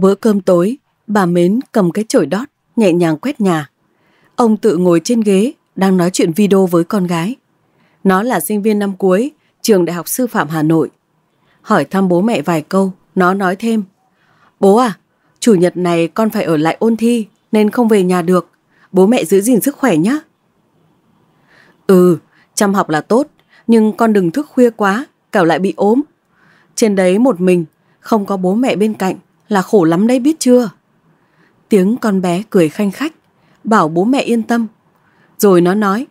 bữa cơm tối, bà Mến cầm cái chổi đót, nhẹ nhàng quét nhà. Ông tự ngồi trên ghế, đang nói chuyện video với con gái. Nó là sinh viên năm cuối, trường Đại học Sư phạm Hà Nội. Hỏi thăm bố mẹ vài câu, nó nói thêm. Bố à, chủ nhật này con phải ở lại ôn thi nên không về nhà được. Bố mẹ giữ gìn sức khỏe nhé. Ừ, chăm học là tốt, nhưng con đừng thức khuya quá, cảo lại bị ốm. Trên đấy một mình, không có bố mẹ bên cạnh, là khổ lắm đấy biết chưa? Tiếng con bé cười khanh khách, bảo bố mẹ yên tâm. Rồi nó nói,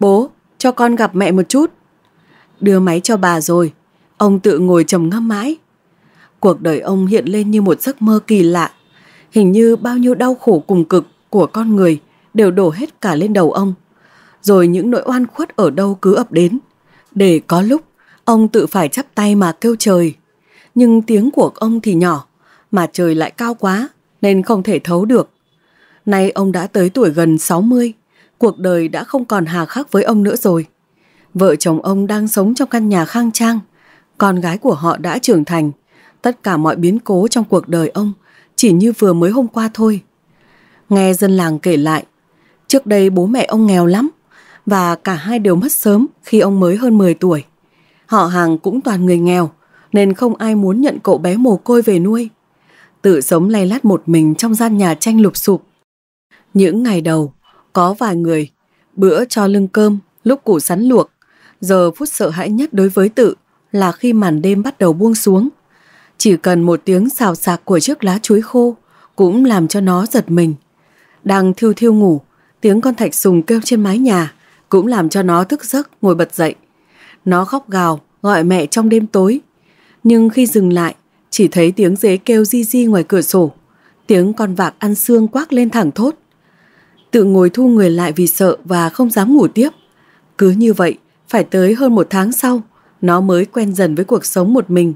bố, cho con gặp mẹ một chút. Đưa máy cho bà rồi, ông tự ngồi trầm ngâm mãi. Cuộc đời ông hiện lên như một giấc mơ kỳ lạ. Hình như bao nhiêu đau khổ cùng cực của con người đều đổ hết cả lên đầu ông. Rồi những nỗi oan khuất ở đâu cứ ập đến. Để có lúc, ông tự phải chắp tay mà kêu trời. Nhưng tiếng của ông thì nhỏ, mà trời lại cao quá nên không thể thấu được. Nay ông đã tới tuổi gần 60, cuộc đời đã không còn hà khắc với ông nữa rồi. Vợ chồng ông đang sống trong căn nhà khang trang, con gái của họ đã trưởng thành. Tất cả mọi biến cố trong cuộc đời ông chỉ như vừa mới hôm qua thôi. Nghe dân làng kể lại, trước đây bố mẹ ông nghèo lắm và cả hai đều mất sớm khi ông mới hơn 10 tuổi. Họ hàng cũng toàn người nghèo nên không ai muốn nhận cậu bé mồ côi về nuôi tự sống lay lát một mình trong gian nhà tranh lụp sụp. Những ngày đầu, có vài người, bữa cho lưng cơm, lúc củ sắn luộc, giờ phút sợ hãi nhất đối với tự là khi màn đêm bắt đầu buông xuống. Chỉ cần một tiếng xào xạc của chiếc lá chuối khô cũng làm cho nó giật mình. Đang thiêu thiêu ngủ, tiếng con thạch sùng kêu trên mái nhà cũng làm cho nó thức giấc ngồi bật dậy. Nó khóc gào, gọi mẹ trong đêm tối. Nhưng khi dừng lại, chỉ thấy tiếng dế kêu di di ngoài cửa sổ, tiếng con vạc ăn xương quác lên thẳng thốt. Tự ngồi thu người lại vì sợ và không dám ngủ tiếp. Cứ như vậy, phải tới hơn một tháng sau, nó mới quen dần với cuộc sống một mình.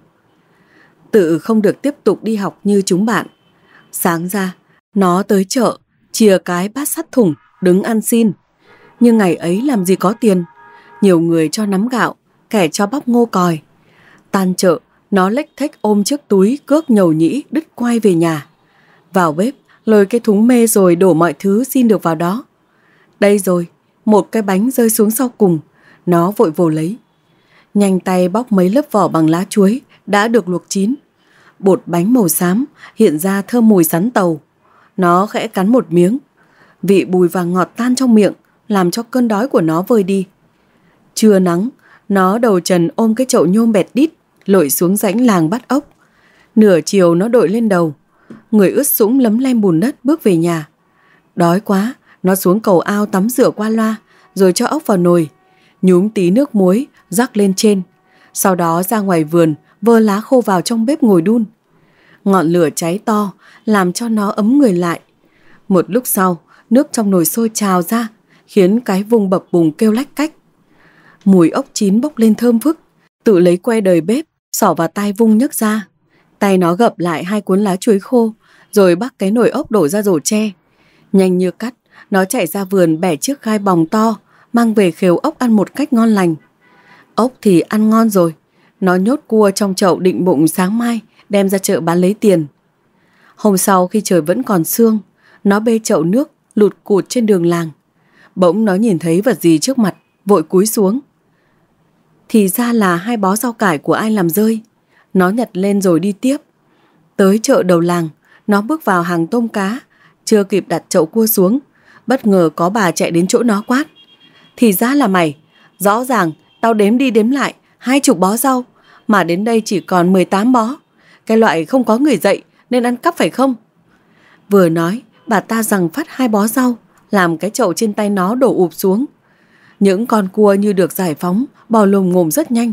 Tự không được tiếp tục đi học như chúng bạn. Sáng ra, nó tới chợ, chìa cái bát sắt thủng, đứng ăn xin. Nhưng ngày ấy làm gì có tiền, nhiều người cho nắm gạo, kẻ cho bắp ngô còi. Tan chợ, nó lách thách ôm chiếc túi cước nhầu nhĩ đứt quay về nhà. Vào bếp, lôi cái thúng mê rồi đổ mọi thứ xin được vào đó. Đây rồi, một cái bánh rơi xuống sau cùng, nó vội vồ lấy. Nhanh tay bóc mấy lớp vỏ bằng lá chuối đã được luộc chín. Bột bánh màu xám hiện ra thơm mùi sắn tàu. Nó khẽ cắn một miếng. Vị bùi vàng ngọt tan trong miệng làm cho cơn đói của nó vơi đi. Trưa nắng, nó đầu trần ôm cái chậu nhôm bẹt đít lội xuống rãnh làng bắt ốc. Nửa chiều nó đội lên đầu, người ướt sũng lấm lem bùn đất bước về nhà. Đói quá, nó xuống cầu ao tắm rửa qua loa, rồi cho ốc vào nồi, nhúm tí nước muối, rắc lên trên. Sau đó ra ngoài vườn, vơ lá khô vào trong bếp ngồi đun. Ngọn lửa cháy to, làm cho nó ấm người lại. Một lúc sau, nước trong nồi sôi trào ra, khiến cái vùng bập bùng kêu lách cách. Mùi ốc chín bốc lên thơm phức, tự lấy que đời bếp, sỏ vào tay vung nhấc ra. Tay nó gập lại hai cuốn lá chuối khô, rồi bắt cái nồi ốc đổ ra rổ tre. Nhanh như cắt, nó chạy ra vườn bẻ chiếc gai bòng to, mang về khều ốc ăn một cách ngon lành. Ốc thì ăn ngon rồi, nó nhốt cua trong chậu định bụng sáng mai, đem ra chợ bán lấy tiền. Hôm sau khi trời vẫn còn sương, nó bê chậu nước, lụt cụt trên đường làng. Bỗng nó nhìn thấy vật gì trước mặt, vội cúi xuống. Thì ra là hai bó rau cải của ai làm rơi. Nó nhặt lên rồi đi tiếp. Tới chợ đầu làng, nó bước vào hàng tôm cá, chưa kịp đặt chậu cua xuống. Bất ngờ có bà chạy đến chỗ nó quát. Thì ra là mày, rõ ràng tao đếm đi đếm lại hai chục bó rau, mà đến đây chỉ còn 18 bó. Cái loại không có người dạy nên ăn cắp phải không? Vừa nói, bà ta rằng phát hai bó rau, làm cái chậu trên tay nó đổ ụp xuống, những con cua như được giải phóng, bò lồm ngồm rất nhanh.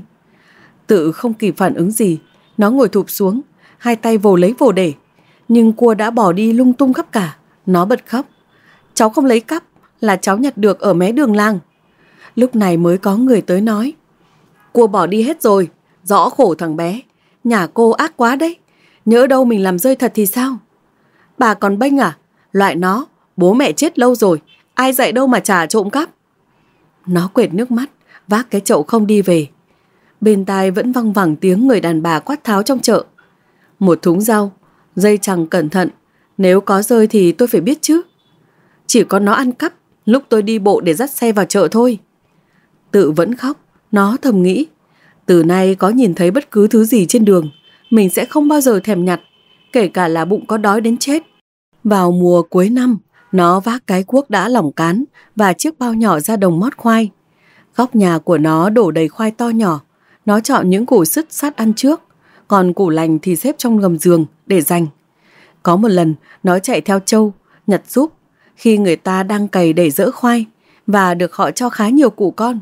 Tự không kịp phản ứng gì, nó ngồi thụp xuống, hai tay vồ lấy vồ để. Nhưng cua đã bỏ đi lung tung khắp cả, nó bật khóc. Cháu không lấy cắp, là cháu nhặt được ở mé đường làng. Lúc này mới có người tới nói. Cua bỏ đi hết rồi, rõ khổ thằng bé. Nhà cô ác quá đấy, nhớ đâu mình làm rơi thật thì sao? Bà còn bênh à? Loại nó, bố mẹ chết lâu rồi, ai dạy đâu mà trả trộm cắp. Nó quệt nước mắt, vác cái chậu không đi về. Bên tai vẫn văng vẳng tiếng người đàn bà quát tháo trong chợ. Một thúng rau, dây chẳng cẩn thận, nếu có rơi thì tôi phải biết chứ. Chỉ có nó ăn cắp lúc tôi đi bộ để dắt xe vào chợ thôi. Tự vẫn khóc, nó thầm nghĩ. Từ nay có nhìn thấy bất cứ thứ gì trên đường, mình sẽ không bao giờ thèm nhặt, kể cả là bụng có đói đến chết. Vào mùa cuối năm, nó vác cái cuốc đã lỏng cán và chiếc bao nhỏ ra đồng mót khoai. Góc nhà của nó đổ đầy khoai to nhỏ. Nó chọn những củ sứt sát ăn trước, còn củ lành thì xếp trong gầm giường để dành. Có một lần, nó chạy theo châu, nhặt giúp, khi người ta đang cày để dỡ khoai và được họ cho khá nhiều củ con.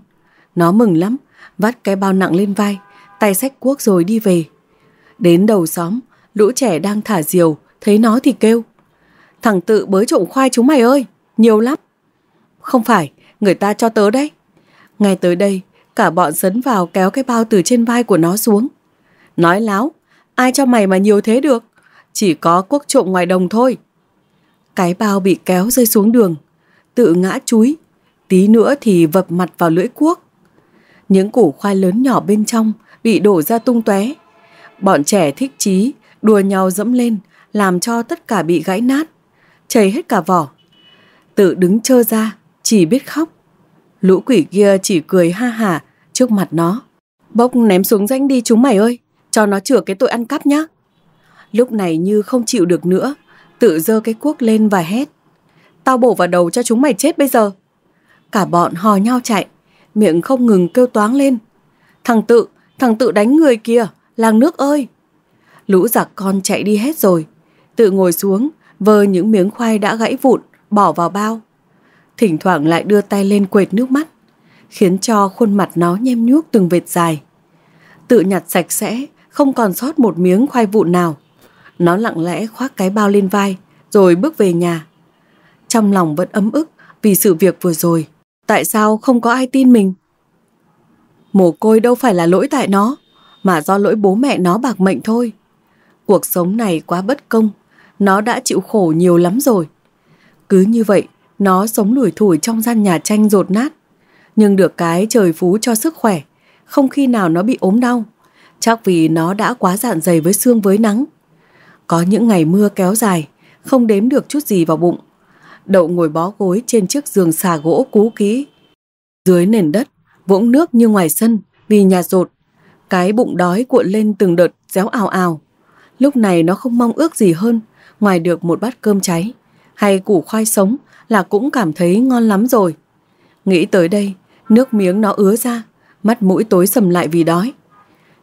Nó mừng lắm, vắt cái bao nặng lên vai, tay xách cuốc rồi đi về. Đến đầu xóm, lũ trẻ đang thả diều, thấy nó thì kêu. Thằng tự bới trộm khoai chúng mày ơi, nhiều lắm. Không phải, người ta cho tớ đấy. Ngay tới đây, cả bọn dấn vào kéo cái bao từ trên vai của nó xuống. Nói láo, ai cho mày mà nhiều thế được? Chỉ có quốc trộm ngoài đồng thôi. Cái bao bị kéo rơi xuống đường, tự ngã chúi, tí nữa thì vập mặt vào lưỡi cuốc. Những củ khoai lớn nhỏ bên trong bị đổ ra tung tóe. Bọn trẻ thích chí, đùa nhau dẫm lên, làm cho tất cả bị gãy nát chảy hết cả vỏ. Tự đứng trơ ra, chỉ biết khóc. Lũ quỷ kia chỉ cười ha hả trước mặt nó. Bốc ném xuống danh đi chúng mày ơi, cho nó chừa cái tội ăn cắp nhá. Lúc này như không chịu được nữa, tự dơ cái cuốc lên và hét. Tao bổ vào đầu cho chúng mày chết bây giờ. Cả bọn hò nhau chạy, miệng không ngừng kêu toáng lên. Thằng tự, thằng tự đánh người kìa, làng nước ơi. Lũ giặc con chạy đi hết rồi. Tự ngồi xuống, vơ những miếng khoai đã gãy vụn, bỏ vào bao. Thỉnh thoảng lại đưa tay lên quệt nước mắt, khiến cho khuôn mặt nó nhem nhuốc từng vệt dài. Tự nhặt sạch sẽ, không còn sót một miếng khoai vụn nào. Nó lặng lẽ khoác cái bao lên vai, rồi bước về nhà. Trong lòng vẫn ấm ức vì sự việc vừa rồi. Tại sao không có ai tin mình? Mồ côi đâu phải là lỗi tại nó, mà do lỗi bố mẹ nó bạc mệnh thôi. Cuộc sống này quá bất công nó đã chịu khổ nhiều lắm rồi. Cứ như vậy, nó sống lủi thủi trong gian nhà tranh rột nát. Nhưng được cái trời phú cho sức khỏe, không khi nào nó bị ốm đau. Chắc vì nó đã quá dạn dày với xương với nắng. Có những ngày mưa kéo dài, không đếm được chút gì vào bụng. Đậu ngồi bó gối trên chiếc giường xà gỗ cú kỹ. Dưới nền đất, vũng nước như ngoài sân vì nhà rột. Cái bụng đói cuộn lên từng đợt réo ào ào. Lúc này nó không mong ước gì hơn ngoài được một bát cơm cháy hay củ khoai sống là cũng cảm thấy ngon lắm rồi. Nghĩ tới đây, nước miếng nó ứa ra, mắt mũi tối sầm lại vì đói.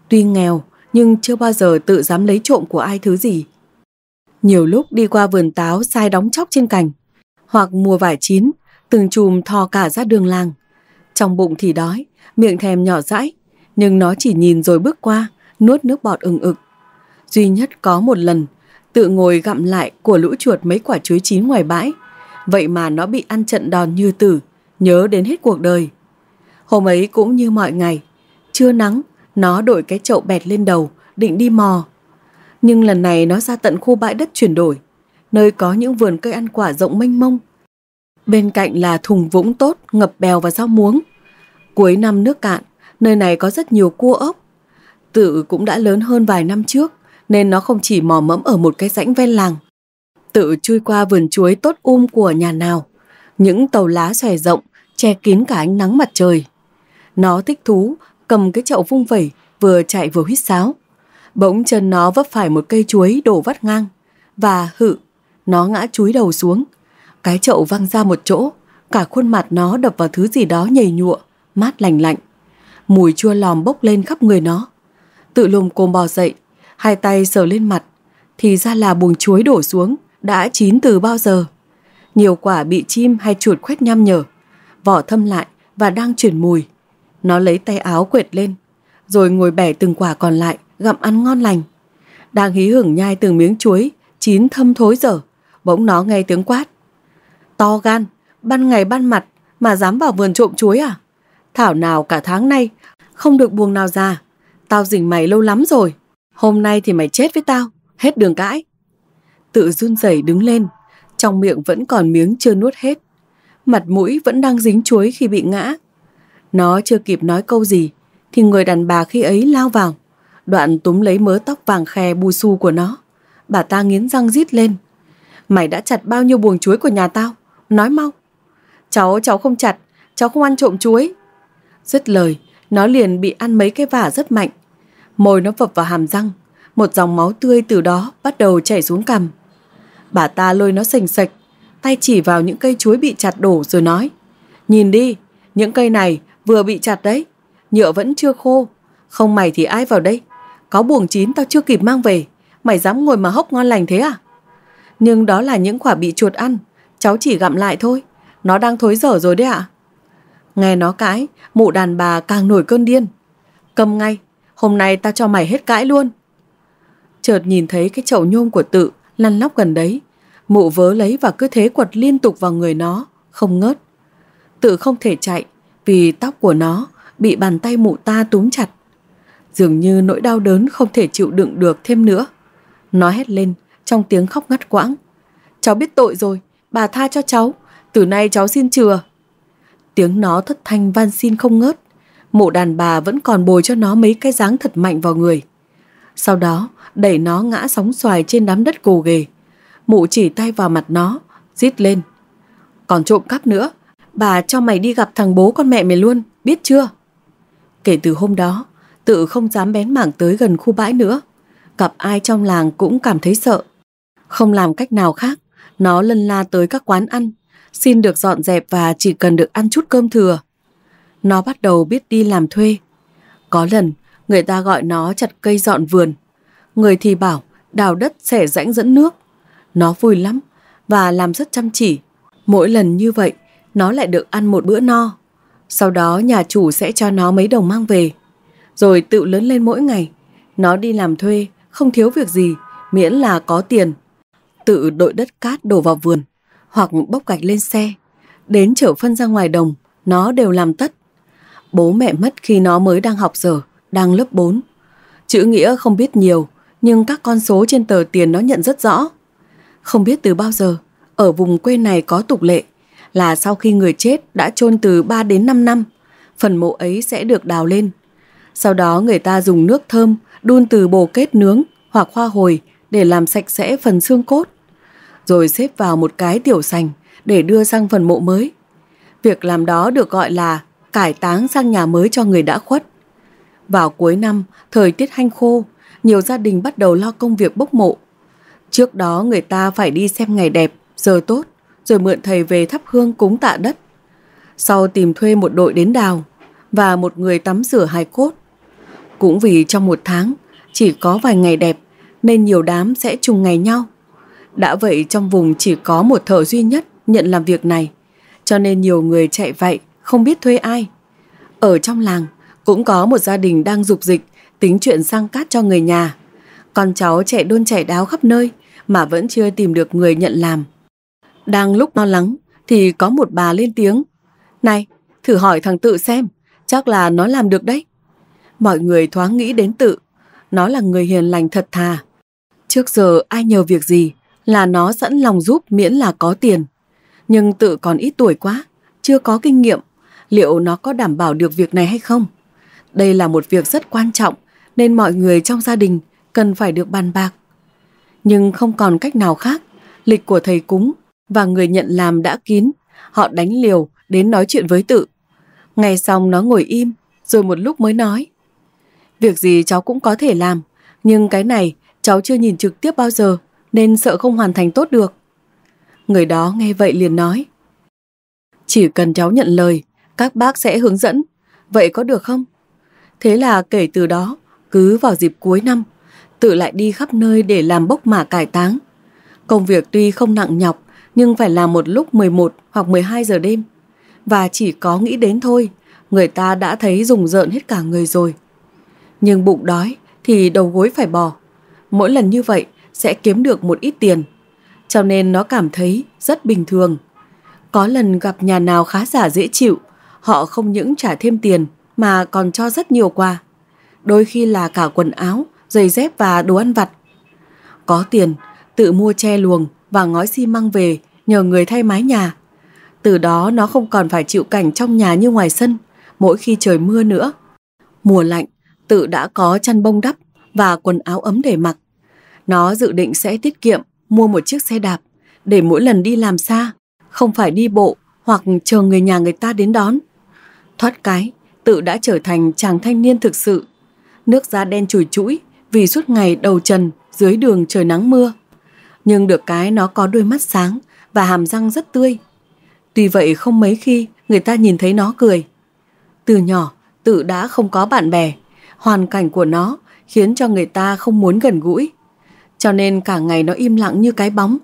Tuy nghèo, nhưng chưa bao giờ tự dám lấy trộm của ai thứ gì. Nhiều lúc đi qua vườn táo sai đóng chóc trên cành, hoặc mùa vải chín, từng chùm thò cả ra đường làng. Trong bụng thì đói, miệng thèm nhỏ dãi, nhưng nó chỉ nhìn rồi bước qua, nuốt nước bọt ừng ực. Duy nhất có một lần, tự ngồi gặm lại của lũ chuột mấy quả chuối chín ngoài bãi. Vậy mà nó bị ăn trận đòn như tử, nhớ đến hết cuộc đời. Hôm ấy cũng như mọi ngày, trưa nắng, nó đội cái chậu bẹt lên đầu, định đi mò. Nhưng lần này nó ra tận khu bãi đất chuyển đổi, nơi có những vườn cây ăn quả rộng mênh mông. Bên cạnh là thùng vũng tốt, ngập bèo và rau muống. Cuối năm nước cạn, nơi này có rất nhiều cua ốc. Tự cũng đã lớn hơn vài năm trước nên nó không chỉ mò mẫm ở một cái rãnh ven làng. Tự chui qua vườn chuối tốt um của nhà nào, những tàu lá xòe rộng, che kín cả ánh nắng mặt trời. Nó thích thú, cầm cái chậu vung vẩy, vừa chạy vừa huýt sáo. Bỗng chân nó vấp phải một cây chuối đổ vắt ngang, và hự, nó ngã chúi đầu xuống. Cái chậu văng ra một chỗ, cả khuôn mặt nó đập vào thứ gì đó nhầy nhụa, mát lành lạnh. Mùi chua lòm bốc lên khắp người nó. Tự lùm cồm bò dậy, Hai tay sờ lên mặt, thì ra là buồng chuối đổ xuống, đã chín từ bao giờ. Nhiều quả bị chim hay chuột khoét nhăm nhở, vỏ thâm lại và đang chuyển mùi. Nó lấy tay áo quệt lên, rồi ngồi bẻ từng quả còn lại, gặm ăn ngon lành. Đang hí hửng nhai từng miếng chuối, chín thâm thối dở, bỗng nó nghe tiếng quát. To gan, ban ngày ban mặt mà dám vào vườn trộm chuối à? Thảo nào cả tháng nay, không được buông nào ra. Tao rình mày lâu lắm rồi. Hôm nay thì mày chết với tao, hết đường cãi. Tự run rẩy đứng lên, trong miệng vẫn còn miếng chưa nuốt hết. Mặt mũi vẫn đang dính chuối khi bị ngã. Nó chưa kịp nói câu gì, thì người đàn bà khi ấy lao vào. Đoạn túm lấy mớ tóc vàng khe bù su của nó. Bà ta nghiến răng rít lên. Mày đã chặt bao nhiêu buồng chuối của nhà tao? Nói mau. Cháu, cháu không chặt, cháu không ăn trộm chuối. Dứt lời, nó liền bị ăn mấy cái vả rất mạnh Môi nó vập vào hàm răng, một dòng máu tươi từ đó bắt đầu chảy xuống cằm. Bà ta lôi nó sành sạch, tay chỉ vào những cây chuối bị chặt đổ rồi nói. Nhìn đi, những cây này vừa bị chặt đấy, nhựa vẫn chưa khô. Không mày thì ai vào đây? Có buồng chín tao chưa kịp mang về, mày dám ngồi mà hốc ngon lành thế à? Nhưng đó là những quả bị chuột ăn, cháu chỉ gặm lại thôi, nó đang thối dở rồi đấy ạ. À? Nghe nó cãi, mụ đàn bà càng nổi cơn điên. Cầm ngay, hôm nay ta cho mày hết cãi luôn. Chợt nhìn thấy cái chậu nhôm của tự lăn lóc gần đấy, mụ vớ lấy và cứ thế quật liên tục vào người nó, không ngớt. Tự không thể chạy vì tóc của nó bị bàn tay mụ ta túm chặt. Dường như nỗi đau đớn không thể chịu đựng được thêm nữa. Nó hét lên trong tiếng khóc ngắt quãng. Cháu biết tội rồi, bà tha cho cháu, từ nay cháu xin chừa. Tiếng nó thất thanh van xin không ngớt mụ đàn bà vẫn còn bồi cho nó mấy cái dáng thật mạnh vào người. Sau đó, đẩy nó ngã sóng xoài trên đám đất cồ ghề. Mụ chỉ tay vào mặt nó, rít lên. Còn trộm cắp nữa, bà cho mày đi gặp thằng bố con mẹ mày luôn, biết chưa? Kể từ hôm đó, tự không dám bén mảng tới gần khu bãi nữa. Gặp ai trong làng cũng cảm thấy sợ. Không làm cách nào khác, nó lân la tới các quán ăn, xin được dọn dẹp và chỉ cần được ăn chút cơm thừa nó bắt đầu biết đi làm thuê. Có lần, người ta gọi nó chặt cây dọn vườn. Người thì bảo đào đất xẻ rãnh dẫn nước. Nó vui lắm và làm rất chăm chỉ. Mỗi lần như vậy, nó lại được ăn một bữa no. Sau đó nhà chủ sẽ cho nó mấy đồng mang về. Rồi tự lớn lên mỗi ngày. Nó đi làm thuê, không thiếu việc gì, miễn là có tiền. Tự đội đất cát đổ vào vườn, hoặc bốc gạch lên xe. Đến chở phân ra ngoài đồng, nó đều làm tất. Bố mẹ mất khi nó mới đang học giờ, đang lớp 4. Chữ nghĩa không biết nhiều, nhưng các con số trên tờ tiền nó nhận rất rõ. Không biết từ bao giờ, ở vùng quê này có tục lệ là sau khi người chết đã chôn từ 3 đến 5 năm, phần mộ ấy sẽ được đào lên. Sau đó người ta dùng nước thơm đun từ bồ kết nướng hoặc hoa hồi để làm sạch sẽ phần xương cốt, rồi xếp vào một cái tiểu sành để đưa sang phần mộ mới. Việc làm đó được gọi là cải táng sang nhà mới cho người đã khuất. Vào cuối năm, thời tiết hanh khô, nhiều gia đình bắt đầu lo công việc bốc mộ. Trước đó người ta phải đi xem ngày đẹp, giờ tốt, rồi mượn thầy về thắp hương cúng tạ đất. Sau tìm thuê một đội đến đào và một người tắm rửa hài cốt. Cũng vì trong một tháng chỉ có vài ngày đẹp nên nhiều đám sẽ trùng ngày nhau. Đã vậy trong vùng chỉ có một thợ duy nhất nhận làm việc này, cho nên nhiều người chạy vậy không biết thuê ai. Ở trong làng, cũng có một gia đình đang dục dịch, tính chuyện sang cát cho người nhà. Con cháu chạy đôn chạy đáo khắp nơi mà vẫn chưa tìm được người nhận làm. Đang lúc lo lắng thì có một bà lên tiếng. Này, thử hỏi thằng Tự xem, chắc là nó làm được đấy. Mọi người thoáng nghĩ đến Tự, nó là người hiền lành thật thà. Trước giờ ai nhờ việc gì là nó sẵn lòng giúp miễn là có tiền. Nhưng Tự còn ít tuổi quá, chưa có kinh nghiệm liệu nó có đảm bảo được việc này hay không? Đây là một việc rất quan trọng nên mọi người trong gia đình cần phải được bàn bạc. Nhưng không còn cách nào khác, lịch của thầy cúng và người nhận làm đã kín, họ đánh liều đến nói chuyện với tự. Ngày xong nó ngồi im, rồi một lúc mới nói. Việc gì cháu cũng có thể làm, nhưng cái này cháu chưa nhìn trực tiếp bao giờ nên sợ không hoàn thành tốt được. Người đó nghe vậy liền nói. Chỉ cần cháu nhận lời các bác sẽ hướng dẫn. Vậy có được không? Thế là kể từ đó, cứ vào dịp cuối năm, tự lại đi khắp nơi để làm bốc mả cải táng. Công việc tuy không nặng nhọc, nhưng phải làm một lúc 11 hoặc 12 giờ đêm. Và chỉ có nghĩ đến thôi, người ta đã thấy rùng rợn hết cả người rồi. Nhưng bụng đói thì đầu gối phải bò. Mỗi lần như vậy sẽ kiếm được một ít tiền. Cho nên nó cảm thấy rất bình thường. Có lần gặp nhà nào khá giả dễ chịu họ không những trả thêm tiền mà còn cho rất nhiều quà. Đôi khi là cả quần áo, giày dép và đồ ăn vặt. Có tiền, tự mua che luồng và ngói xi măng về nhờ người thay mái nhà. Từ đó nó không còn phải chịu cảnh trong nhà như ngoài sân, mỗi khi trời mưa nữa. Mùa lạnh, tự đã có chăn bông đắp và quần áo ấm để mặc. Nó dự định sẽ tiết kiệm mua một chiếc xe đạp để mỗi lần đi làm xa, không phải đi bộ hoặc chờ người nhà người ta đến đón. Thoát cái, tự đã trở thành chàng thanh niên thực sự. Nước da đen chùi chũi vì suốt ngày đầu trần dưới đường trời nắng mưa. Nhưng được cái nó có đôi mắt sáng và hàm răng rất tươi. Tuy vậy không mấy khi người ta nhìn thấy nó cười. Từ nhỏ, tự đã không có bạn bè. Hoàn cảnh của nó khiến cho người ta không muốn gần gũi. Cho nên cả ngày nó im lặng như cái bóng.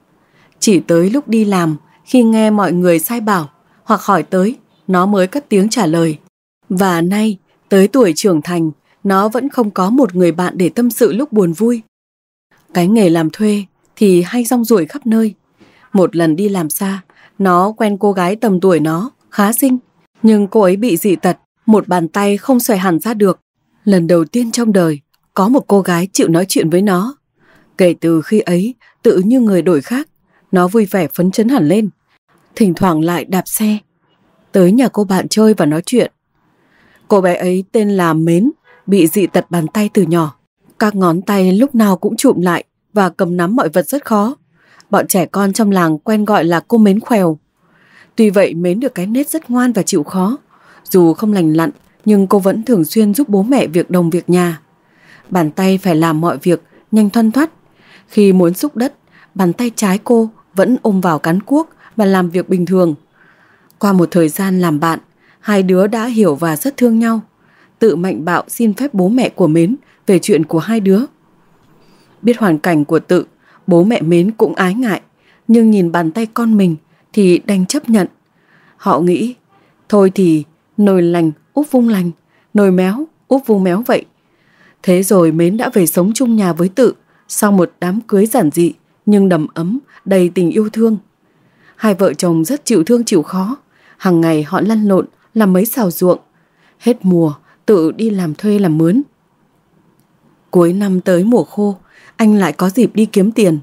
Chỉ tới lúc đi làm, khi nghe mọi người sai bảo hoặc hỏi tới nó mới cất tiếng trả lời. Và nay, tới tuổi trưởng thành, nó vẫn không có một người bạn để tâm sự lúc buồn vui. Cái nghề làm thuê thì hay rong ruổi khắp nơi. Một lần đi làm xa, nó quen cô gái tầm tuổi nó, khá xinh, nhưng cô ấy bị dị tật, một bàn tay không xoay hẳn ra được. Lần đầu tiên trong đời, có một cô gái chịu nói chuyện với nó. Kể từ khi ấy, tự như người đổi khác, nó vui vẻ phấn chấn hẳn lên. Thỉnh thoảng lại đạp xe, tới nhà cô bạn chơi và nói chuyện. Cô bé ấy tên là Mến, bị dị tật bàn tay từ nhỏ. Các ngón tay lúc nào cũng chụm lại và cầm nắm mọi vật rất khó. Bọn trẻ con trong làng quen gọi là cô Mến khèo. Tuy vậy Mến được cái nết rất ngoan và chịu khó. Dù không lành lặn nhưng cô vẫn thường xuyên giúp bố mẹ việc đồng việc nhà. Bàn tay phải làm mọi việc nhanh thoăn thoắt. Khi muốn xúc đất, bàn tay trái cô vẫn ôm vào cán cuốc và làm việc bình thường. Qua một thời gian làm bạn, hai đứa đã hiểu và rất thương nhau. Tự mạnh bạo xin phép bố mẹ của Mến về chuyện của hai đứa. Biết hoàn cảnh của tự, bố mẹ Mến cũng ái ngại, nhưng nhìn bàn tay con mình thì đành chấp nhận. Họ nghĩ, thôi thì nồi lành úp vung lành, nồi méo úp vung méo vậy. Thế rồi Mến đã về sống chung nhà với tự sau một đám cưới giản dị nhưng đầm ấm, đầy tình yêu thương. Hai vợ chồng rất chịu thương chịu khó, Hàng ngày họ lăn lộn, làm mấy xào ruộng. Hết mùa, tự đi làm thuê làm mướn. Cuối năm tới mùa khô, anh lại có dịp đi kiếm tiền.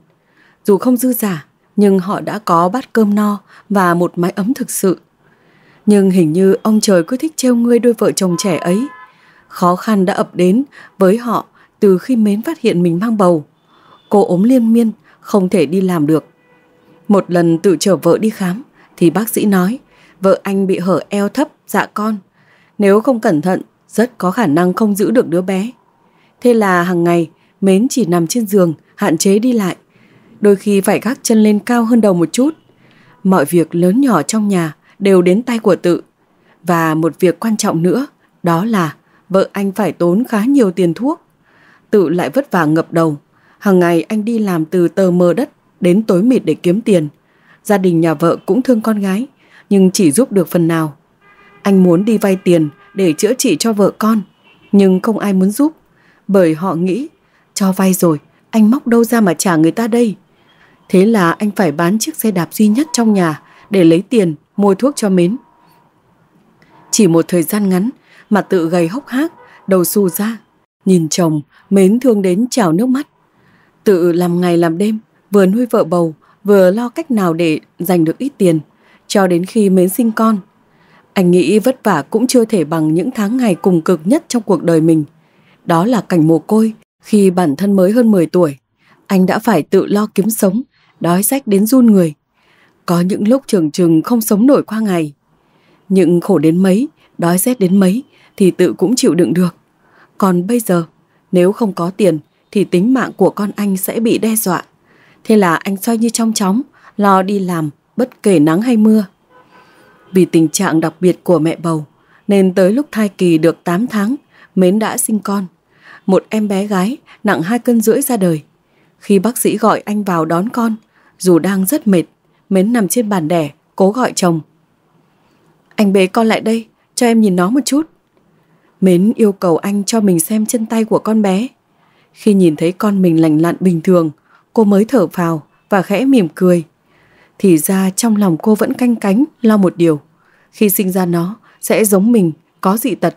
Dù không dư giả, nhưng họ đã có bát cơm no và một mái ấm thực sự. Nhưng hình như ông trời cứ thích trêu ngươi đôi vợ chồng trẻ ấy. Khó khăn đã ập đến với họ từ khi Mến phát hiện mình mang bầu. Cô ốm liên miên, không thể đi làm được. Một lần tự chở vợ đi khám thì bác sĩ nói vợ anh bị hở eo thấp dạ con. Nếu không cẩn thận, rất có khả năng không giữ được đứa bé. Thế là hàng ngày, Mến chỉ nằm trên giường, hạn chế đi lại. Đôi khi phải gác chân lên cao hơn đầu một chút. Mọi việc lớn nhỏ trong nhà đều đến tay của tự. Và một việc quan trọng nữa, đó là vợ anh phải tốn khá nhiều tiền thuốc. Tự lại vất vả ngập đầu. Hàng ngày anh đi làm từ tờ mờ đất đến tối mịt để kiếm tiền. Gia đình nhà vợ cũng thương con gái, nhưng chỉ giúp được phần nào. Anh muốn đi vay tiền để chữa trị cho vợ con, nhưng không ai muốn giúp, bởi họ nghĩ cho vay rồi, anh móc đâu ra mà trả người ta đây. Thế là anh phải bán chiếc xe đạp duy nhất trong nhà để lấy tiền mua thuốc cho Mến. Chỉ một thời gian ngắn mà tự gầy hốc hác, đầu xù ra. Nhìn chồng, Mến thương đến trào nước mắt. Tự làm ngày làm đêm, vừa nuôi vợ bầu, vừa lo cách nào để giành được ít tiền cho đến khi mến sinh con. Anh nghĩ vất vả cũng chưa thể bằng những tháng ngày cùng cực nhất trong cuộc đời mình. Đó là cảnh mồ côi khi bản thân mới hơn 10 tuổi. Anh đã phải tự lo kiếm sống, đói rách đến run người. Có những lúc trường trừng không sống nổi qua ngày. Những khổ đến mấy, đói rét đến mấy thì tự cũng chịu đựng được. Còn bây giờ, nếu không có tiền thì tính mạng của con anh sẽ bị đe dọa. Thế là anh xoay như trong chóng, lo đi làm, bất kể nắng hay mưa. Vì tình trạng đặc biệt của mẹ bầu, nên tới lúc thai kỳ được 8 tháng, Mến đã sinh con. Một em bé gái nặng 2 cân rưỡi ra đời. Khi bác sĩ gọi anh vào đón con, dù đang rất mệt, Mến nằm trên bàn đẻ, cố gọi chồng. Anh bế con lại đây, cho em nhìn nó một chút. Mến yêu cầu anh cho mình xem chân tay của con bé. Khi nhìn thấy con mình lành lặn bình thường, cô mới thở phào và khẽ mỉm cười. Thì ra trong lòng cô vẫn canh cánh lo một điều. Khi sinh ra nó sẽ giống mình, có dị tật.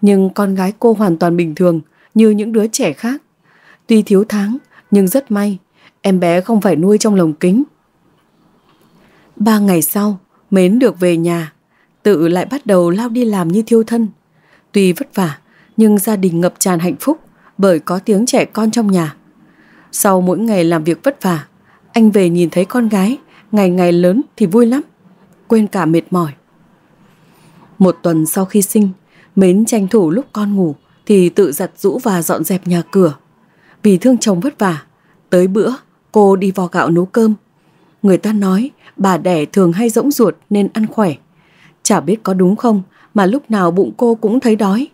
Nhưng con gái cô hoàn toàn bình thường như những đứa trẻ khác. Tuy thiếu tháng nhưng rất may em bé không phải nuôi trong lồng kính. Ba ngày sau, Mến được về nhà, tự lại bắt đầu lao đi làm như thiêu thân. Tuy vất vả, nhưng gia đình ngập tràn hạnh phúc bởi có tiếng trẻ con trong nhà. Sau mỗi ngày làm việc vất vả, anh về nhìn thấy con gái ngày ngày lớn thì vui lắm, quên cả mệt mỏi. Một tuần sau khi sinh, Mến tranh thủ lúc con ngủ thì tự giặt rũ và dọn dẹp nhà cửa. Vì thương chồng vất vả, tới bữa cô đi vò gạo nấu cơm. Người ta nói bà đẻ thường hay rỗng ruột nên ăn khỏe. Chả biết có đúng không mà lúc nào bụng cô cũng thấy đói.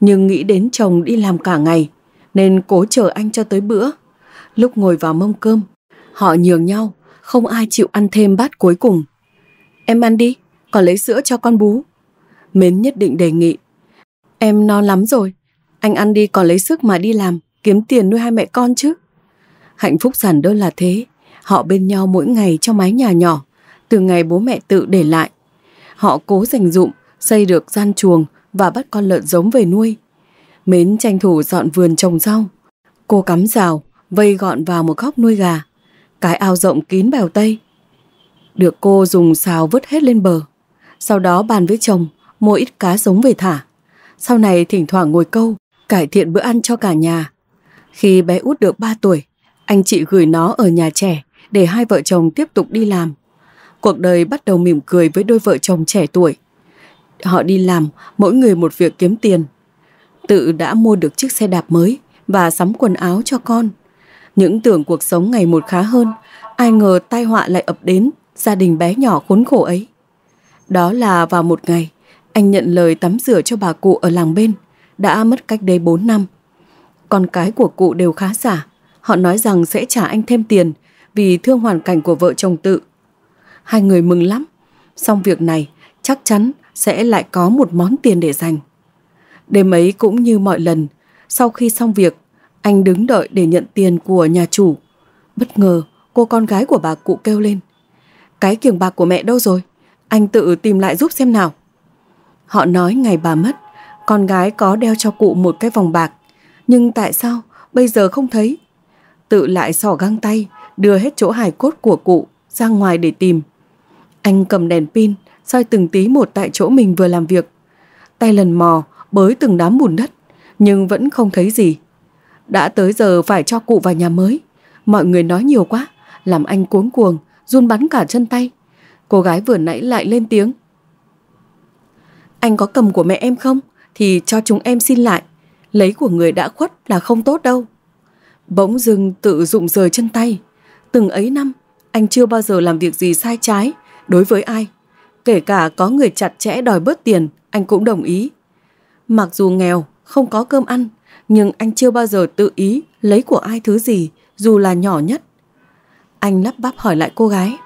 Nhưng nghĩ đến chồng đi làm cả ngày nên cố chờ anh cho tới bữa. Lúc ngồi vào mâm cơm, họ nhường nhau không ai chịu ăn thêm bát cuối cùng. Em ăn đi, còn lấy sữa cho con bú. Mến nhất định đề nghị. Em no lắm rồi, anh ăn đi còn lấy sức mà đi làm, kiếm tiền nuôi hai mẹ con chứ. Hạnh phúc giản đơn là thế, họ bên nhau mỗi ngày cho mái nhà nhỏ, từ ngày bố mẹ tự để lại. Họ cố dành dụm, xây được gian chuồng và bắt con lợn giống về nuôi. Mến tranh thủ dọn vườn trồng rau. Cô cắm rào, vây gọn vào một góc nuôi gà. Cái ao rộng kín bèo tây. Được cô dùng xào vứt hết lên bờ. Sau đó bàn với chồng mua ít cá giống về thả. Sau này thỉnh thoảng ngồi câu, cải thiện bữa ăn cho cả nhà. Khi bé út được 3 tuổi, anh chị gửi nó ở nhà trẻ để hai vợ chồng tiếp tục đi làm. Cuộc đời bắt đầu mỉm cười với đôi vợ chồng trẻ tuổi. Họ đi làm, mỗi người một việc kiếm tiền. Tự đã mua được chiếc xe đạp mới và sắm quần áo cho con. Những tưởng cuộc sống ngày một khá hơn, ai ngờ tai họa lại ập đến gia đình bé nhỏ khốn khổ ấy. Đó là vào một ngày, anh nhận lời tắm rửa cho bà cụ ở làng bên, đã mất cách đây 4 năm. Con cái của cụ đều khá giả, họ nói rằng sẽ trả anh thêm tiền vì thương hoàn cảnh của vợ chồng tự. Hai người mừng lắm, xong việc này chắc chắn sẽ lại có một món tiền để dành. Đêm ấy cũng như mọi lần, sau khi xong việc, anh đứng đợi để nhận tiền của nhà chủ. Bất ngờ, cô con gái của bà cụ kêu lên. Cái kiềng bạc của mẹ đâu rồi? Anh tự tìm lại giúp xem nào. Họ nói ngày bà mất, con gái có đeo cho cụ một cái vòng bạc. Nhưng tại sao bây giờ không thấy? Tự lại sỏ găng tay, đưa hết chỗ hài cốt của cụ ra ngoài để tìm. Anh cầm đèn pin, soi từng tí một tại chỗ mình vừa làm việc. Tay lần mò, bới từng đám bùn đất, nhưng vẫn không thấy gì. Đã tới giờ phải cho cụ vào nhà mới. Mọi người nói nhiều quá, làm anh cuốn cuồng, run bắn cả chân tay. Cô gái vừa nãy lại lên tiếng. Anh có cầm của mẹ em không? Thì cho chúng em xin lại. Lấy của người đã khuất là không tốt đâu. Bỗng dưng tự dụng rời chân tay. Từng ấy năm, anh chưa bao giờ làm việc gì sai trái đối với ai. Kể cả có người chặt chẽ đòi bớt tiền, anh cũng đồng ý. Mặc dù nghèo, không có cơm ăn, nhưng anh chưa bao giờ tự ý lấy của ai thứ gì, dù là nhỏ nhất. Anh lắp bắp hỏi lại cô gái.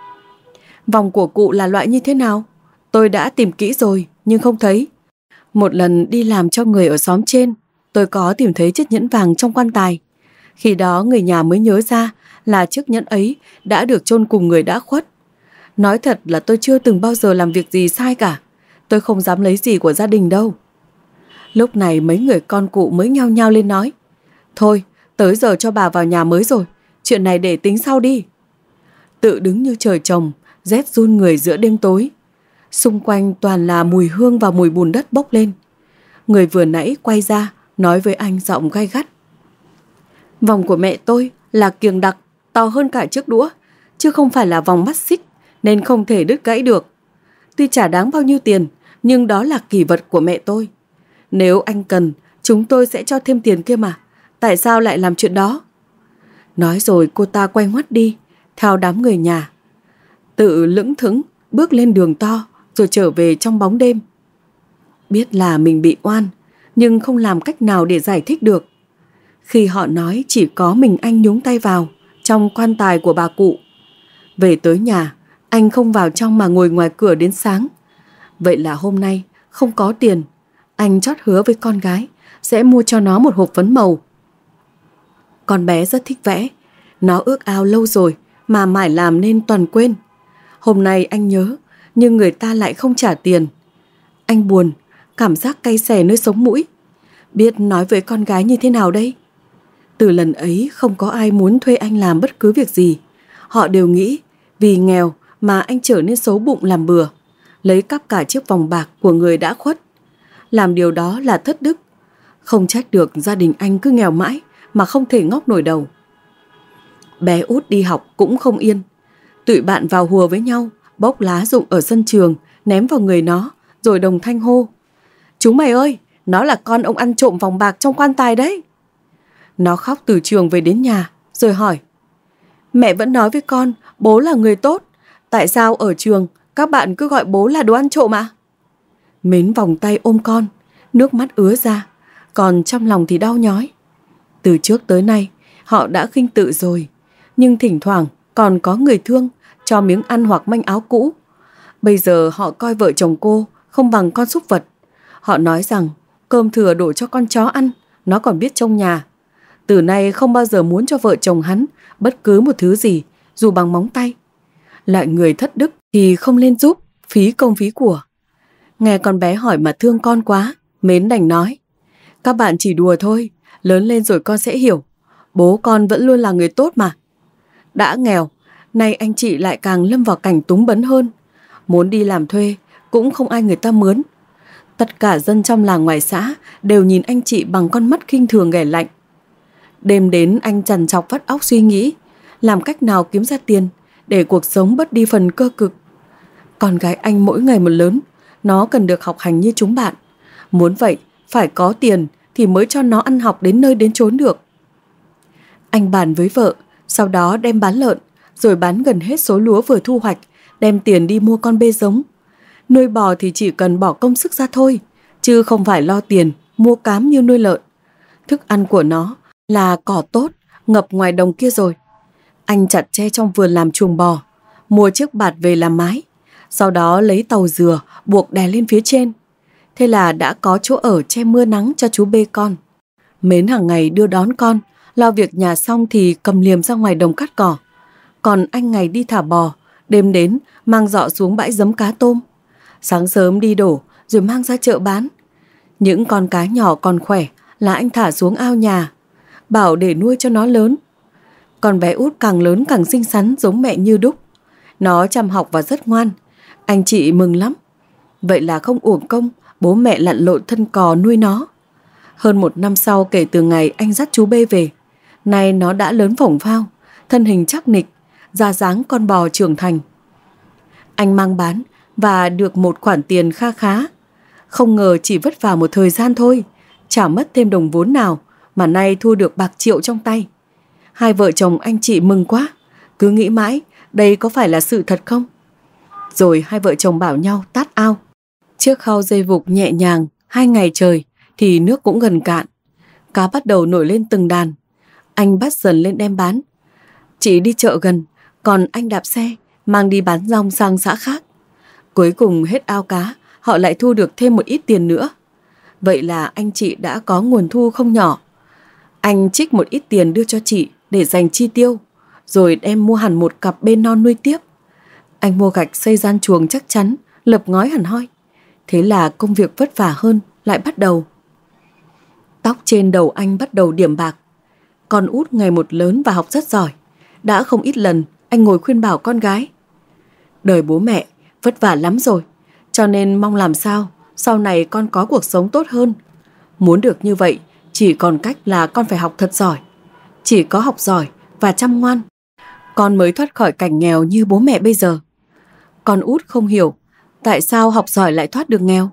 Vòng của cụ là loại như thế nào? Tôi đã tìm kỹ rồi, nhưng không thấy. Một lần đi làm cho người ở xóm trên, tôi có tìm thấy chiếc nhẫn vàng trong quan tài. Khi đó người nhà mới nhớ ra là chiếc nhẫn ấy đã được chôn cùng người đã khuất. Nói thật là tôi chưa từng bao giờ làm việc gì sai cả. Tôi không dám lấy gì của gia đình đâu. Lúc này mấy người con cụ mới nhao nhao lên nói. Thôi, tới giờ cho bà vào nhà mới rồi, chuyện này để tính sau đi. Tự đứng như trời trồng, rét run người giữa đêm tối. Xung quanh toàn là mùi hương và mùi bùn đất bốc lên. Người vừa nãy quay ra, nói với anh giọng gai gắt. Vòng của mẹ tôi là kiềng đặc, to hơn cả chiếc đũa, chứ không phải là vòng mắt xích, nên không thể đứt gãy được. Tuy trả đáng bao nhiêu tiền, nhưng đó là kỷ vật của mẹ tôi. Nếu anh cần, chúng tôi sẽ cho thêm tiền kia mà. Tại sao lại làm chuyện đó? Nói rồi cô ta quay ngoắt đi, theo đám người nhà. Tự lững thững, bước lên đường to, rồi trở về trong bóng đêm. Biết là mình bị oan, nhưng không làm cách nào để giải thích được. Khi họ nói chỉ có mình anh nhúng tay vào, trong quan tài của bà cụ. Về tới nhà, anh không vào trong mà ngồi ngoài cửa đến sáng. Vậy là hôm nay không có tiền anh chót hứa với con gái sẽ mua cho nó một hộp phấn màu. Con bé rất thích vẽ. Nó ước ao lâu rồi mà mãi làm nên toàn quên. Hôm nay anh nhớ nhưng người ta lại không trả tiền. Anh buồn, cảm giác cay xè nơi sống mũi. Biết nói với con gái như thế nào đây? Từ lần ấy không có ai muốn thuê anh làm bất cứ việc gì. Họ đều nghĩ vì nghèo mà anh trở nên xấu bụng làm bừa, lấy cắp cả chiếc vòng bạc của người đã khuất làm điều đó là thất đức. Không trách được gia đình anh cứ nghèo mãi mà không thể ngóc nổi đầu. Bé út đi học cũng không yên. Tụi bạn vào hùa với nhau, bốc lá rụng ở sân trường, ném vào người nó, rồi đồng thanh hô. "chú mày ơi, nó là con ông ăn trộm vòng bạc trong quan tài đấy. Nó khóc từ trường về đến nhà, rồi hỏi. Mẹ vẫn nói với con, bố là người tốt. Tại sao ở trường các bạn cứ gọi bố là đồ ăn trộm ạ? À? Mến vòng tay ôm con, nước mắt ứa ra, còn trong lòng thì đau nhói. Từ trước tới nay, họ đã khinh tự rồi, nhưng thỉnh thoảng còn có người thương cho miếng ăn hoặc manh áo cũ. Bây giờ họ coi vợ chồng cô không bằng con súc vật. Họ nói rằng cơm thừa đổ cho con chó ăn, nó còn biết trong nhà. Từ nay không bao giờ muốn cho vợ chồng hắn bất cứ một thứ gì, dù bằng móng tay. Lại người thất đức thì không lên giúp, phí công phí của. Nghe con bé hỏi mà thương con quá, mến đành nói. Các bạn chỉ đùa thôi, lớn lên rồi con sẽ hiểu. Bố con vẫn luôn là người tốt mà. Đã nghèo, nay anh chị lại càng lâm vào cảnh túng bấn hơn. Muốn đi làm thuê, cũng không ai người ta mướn. Tất cả dân trong làng ngoài xã đều nhìn anh chị bằng con mắt khinh thường ghẻ lạnh. Đêm đến anh trần chọc vắt óc suy nghĩ, làm cách nào kiếm ra tiền để cuộc sống bớt đi phần cơ cực. Con gái anh mỗi ngày một lớn, nó cần được học hành như chúng bạn. Muốn vậy, phải có tiền thì mới cho nó ăn học đến nơi đến chốn được. Anh bàn với vợ, sau đó đem bán lợn, rồi bán gần hết số lúa vừa thu hoạch, đem tiền đi mua con bê giống. Nuôi bò thì chỉ cần bỏ công sức ra thôi, chứ không phải lo tiền, mua cám như nuôi lợn. Thức ăn của nó là cỏ tốt, ngập ngoài đồng kia rồi. Anh chặt tre trong vườn làm chuồng bò, mua chiếc bạt về làm mái, sau đó lấy tàu dừa buộc đè lên phía trên. Thế là đã có chỗ ở che mưa nắng cho chú bê con. Mến hàng ngày đưa đón con, lo việc nhà xong thì cầm liềm ra ngoài đồng cắt cỏ. Còn anh ngày đi thả bò, đêm đến mang dọ xuống bãi giấm cá tôm. Sáng sớm đi đổ rồi mang ra chợ bán. Những con cá nhỏ còn khỏe là anh thả xuống ao nhà, bảo để nuôi cho nó lớn. Con bé út càng lớn càng xinh xắn giống mẹ như đúc. Nó chăm học và rất ngoan, anh chị mừng lắm. Vậy là không uổng công, bố mẹ lặn lộn thân cò nuôi nó. Hơn một năm sau kể từ ngày anh dắt chú bê về, nay nó đã lớn phổng phao, thân hình chắc nịch, da dáng con bò trưởng thành. Anh mang bán và được một khoản tiền kha khá. Không ngờ chỉ vất vả một thời gian thôi, chả mất thêm đồng vốn nào mà nay thu được bạc triệu trong tay. Hai vợ chồng anh chị mừng quá, cứ nghĩ mãi đây có phải là sự thật không? Rồi hai vợ chồng bảo nhau tát ao. Chiếc khao dây vục nhẹ nhàng, hai ngày trời thì nước cũng gần cạn. Cá bắt đầu nổi lên từng đàn. Anh bắt dần lên đem bán. Chị đi chợ gần, còn anh đạp xe, mang đi bán rong sang xã khác. Cuối cùng hết ao cá, họ lại thu được thêm một ít tiền nữa. Vậy là anh chị đã có nguồn thu không nhỏ. Anh trích một ít tiền đưa cho chị để dành chi tiêu, rồi đem mua hẳn một cặp bên non nuôi tiếp. Anh mua gạch xây gian chuồng chắc chắn, lập ngói hẳn hoi. Thế là công việc vất vả hơn lại bắt đầu. Tóc trên đầu anh bắt đầu điểm bạc. Con út ngày một lớn và học rất giỏi. Đã không ít lần anh ngồi khuyên bảo con gái. Đời bố mẹ vất vả lắm rồi, cho nên mong làm sao sau này con có cuộc sống tốt hơn. Muốn được như vậy chỉ còn cách là con phải học thật giỏi. Chỉ có học giỏi và chăm ngoan, con mới thoát khỏi cảnh nghèo như bố mẹ bây giờ. Con út không hiểu tại sao học giỏi lại thoát được nghèo.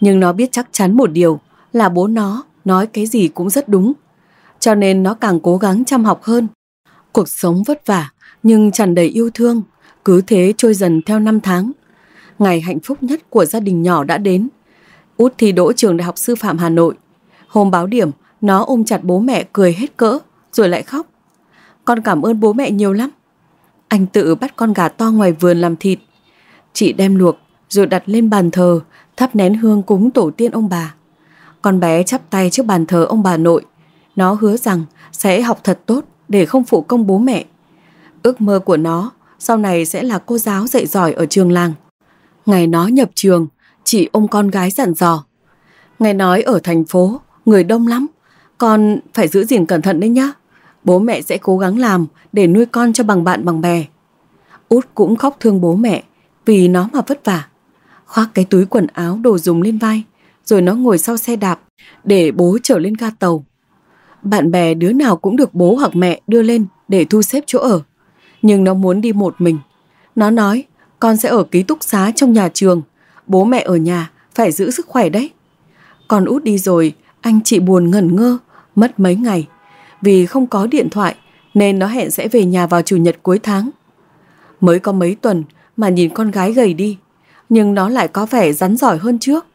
Nhưng nó biết chắc chắn một điều là bố nó nói cái gì cũng rất đúng. Cho nên nó càng cố gắng chăm học hơn. Cuộc sống vất vả nhưng tràn đầy yêu thương, cứ thế trôi dần theo năm tháng. Ngày hạnh phúc nhất của gia đình nhỏ đã đến. Út thi đỗ trường Đại học Sư phạm Hà Nội. Hôm báo điểm, nó ôm chặt bố mẹ cười hết cỡ, rồi lại khóc. Con cảm ơn bố mẹ nhiều lắm. Anh tự bắt con gà to ngoài vườn làm thịt, Chị đem luộc rồi đặt lên bàn thờ, thắp nén hương cúng tổ tiên ông bà. Con bé chắp tay trước bàn thờ ông bà nội. Nó hứa rằng sẽ học thật tốt để không phụ công bố mẹ. Ước mơ của nó sau này sẽ là cô giáo dạy giỏi ở trường làng. Ngày nó nhập trường, chị ôm con gái dặn dò. ngày nói ở thành phố, người đông lắm, con phải giữ gìn cẩn thận đấy nhá. Bố mẹ sẽ cố gắng làm để nuôi con cho bằng bạn bằng bè. Út cũng khóc thương bố mẹ vì nó mà vất vả. Khoác cái túi quần áo đồ dùng lên vai, rồi nó ngồi sau xe đạp để bố trở lên ga tàu. Bạn bè đứa nào cũng được bố hoặc mẹ đưa lên để thu xếp chỗ ở. Nhưng nó muốn đi một mình. Nó nói con sẽ ở ký túc xá trong nhà trường, bố mẹ ở nhà phải giữ sức khỏe đấy. Con út đi rồi, anh chị buồn ngẩn ngơ, mất mấy ngày. Vì không có điện thoại nên nó hẹn sẽ về nhà vào chủ nhật cuối tháng. Mới có mấy tuần mà nhìn con gái gầy đi, nhưng nó lại có vẻ rắn giỏi hơn trước.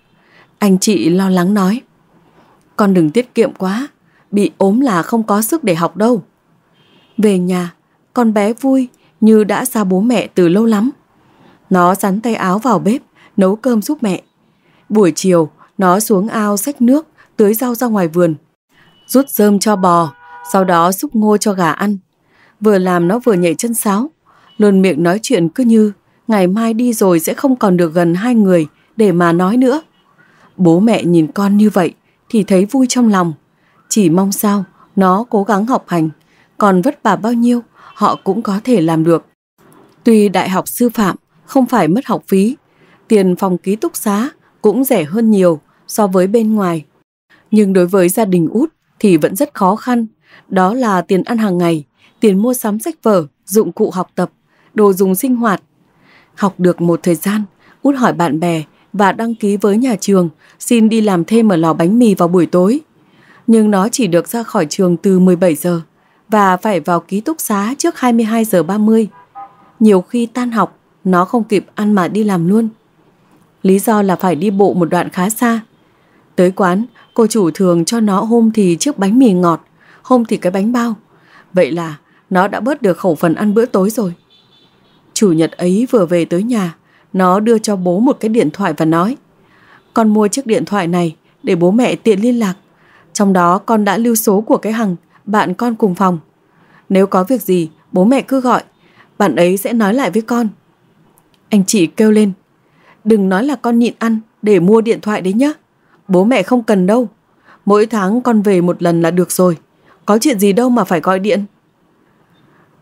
Anh chị lo lắng nói, con đừng tiết kiệm quá, bị ốm là không có sức để học đâu. Về nhà, con bé vui như đã xa bố mẹ từ lâu lắm. Nó rắn tay áo vào bếp, nấu cơm giúp mẹ. Buổi chiều, nó xuống ao xách nước, tưới rau ra ngoài vườn. Rút rơm cho bò, sau đó xúc ngô cho gà ăn. Vừa làm nó vừa nhảy chân sáo, luôn miệng nói chuyện cứ như ngày mai đi rồi sẽ không còn được gần hai người để mà nói nữa. Bố mẹ nhìn con như vậy thì thấy vui trong lòng, chỉ mong sao nó cố gắng học hành, còn vất vả bao nhiêu họ cũng có thể làm được. Tuy đại học sư phạm không phải mất học phí, tiền phòng ký túc xá cũng rẻ hơn nhiều so với bên ngoài. Nhưng đối với gia đình út thì vẫn rất khó khăn, đó là tiền ăn hàng ngày, tiền mua sắm sách vở, dụng cụ học tập, đồ dùng sinh hoạt Học được một thời gian, Út hỏi bạn bè và đăng ký với nhà trường xin đi làm thêm ở lò bánh mì vào buổi tối. Nhưng nó chỉ được ra khỏi trường từ 17 giờ và phải vào ký túc xá trước 22 giờ 30. Nhiều khi tan học, nó không kịp ăn mà đi làm luôn. Lý do là phải đi bộ một đoạn khá xa. Tới quán, cô chủ thường cho nó hôm thì chiếc bánh mì ngọt, hôm thì cái bánh bao. Vậy là nó đã bớt được khẩu phần ăn bữa tối rồi. Chủ nhật ấy vừa về tới nhà, nó đưa cho bố một cái điện thoại và nói Con mua chiếc điện thoại này để bố mẹ tiện liên lạc. Trong đó con đã lưu số của cái Hằng, bạn con cùng phòng. Nếu có việc gì, bố mẹ cứ gọi, bạn ấy sẽ nói lại với con. Anh chị kêu lên, đừng nói là con nhịn ăn để mua điện thoại đấy nhé. Bố mẹ không cần đâu, mỗi tháng con về một lần là được rồi, có chuyện gì đâu mà phải gọi điện.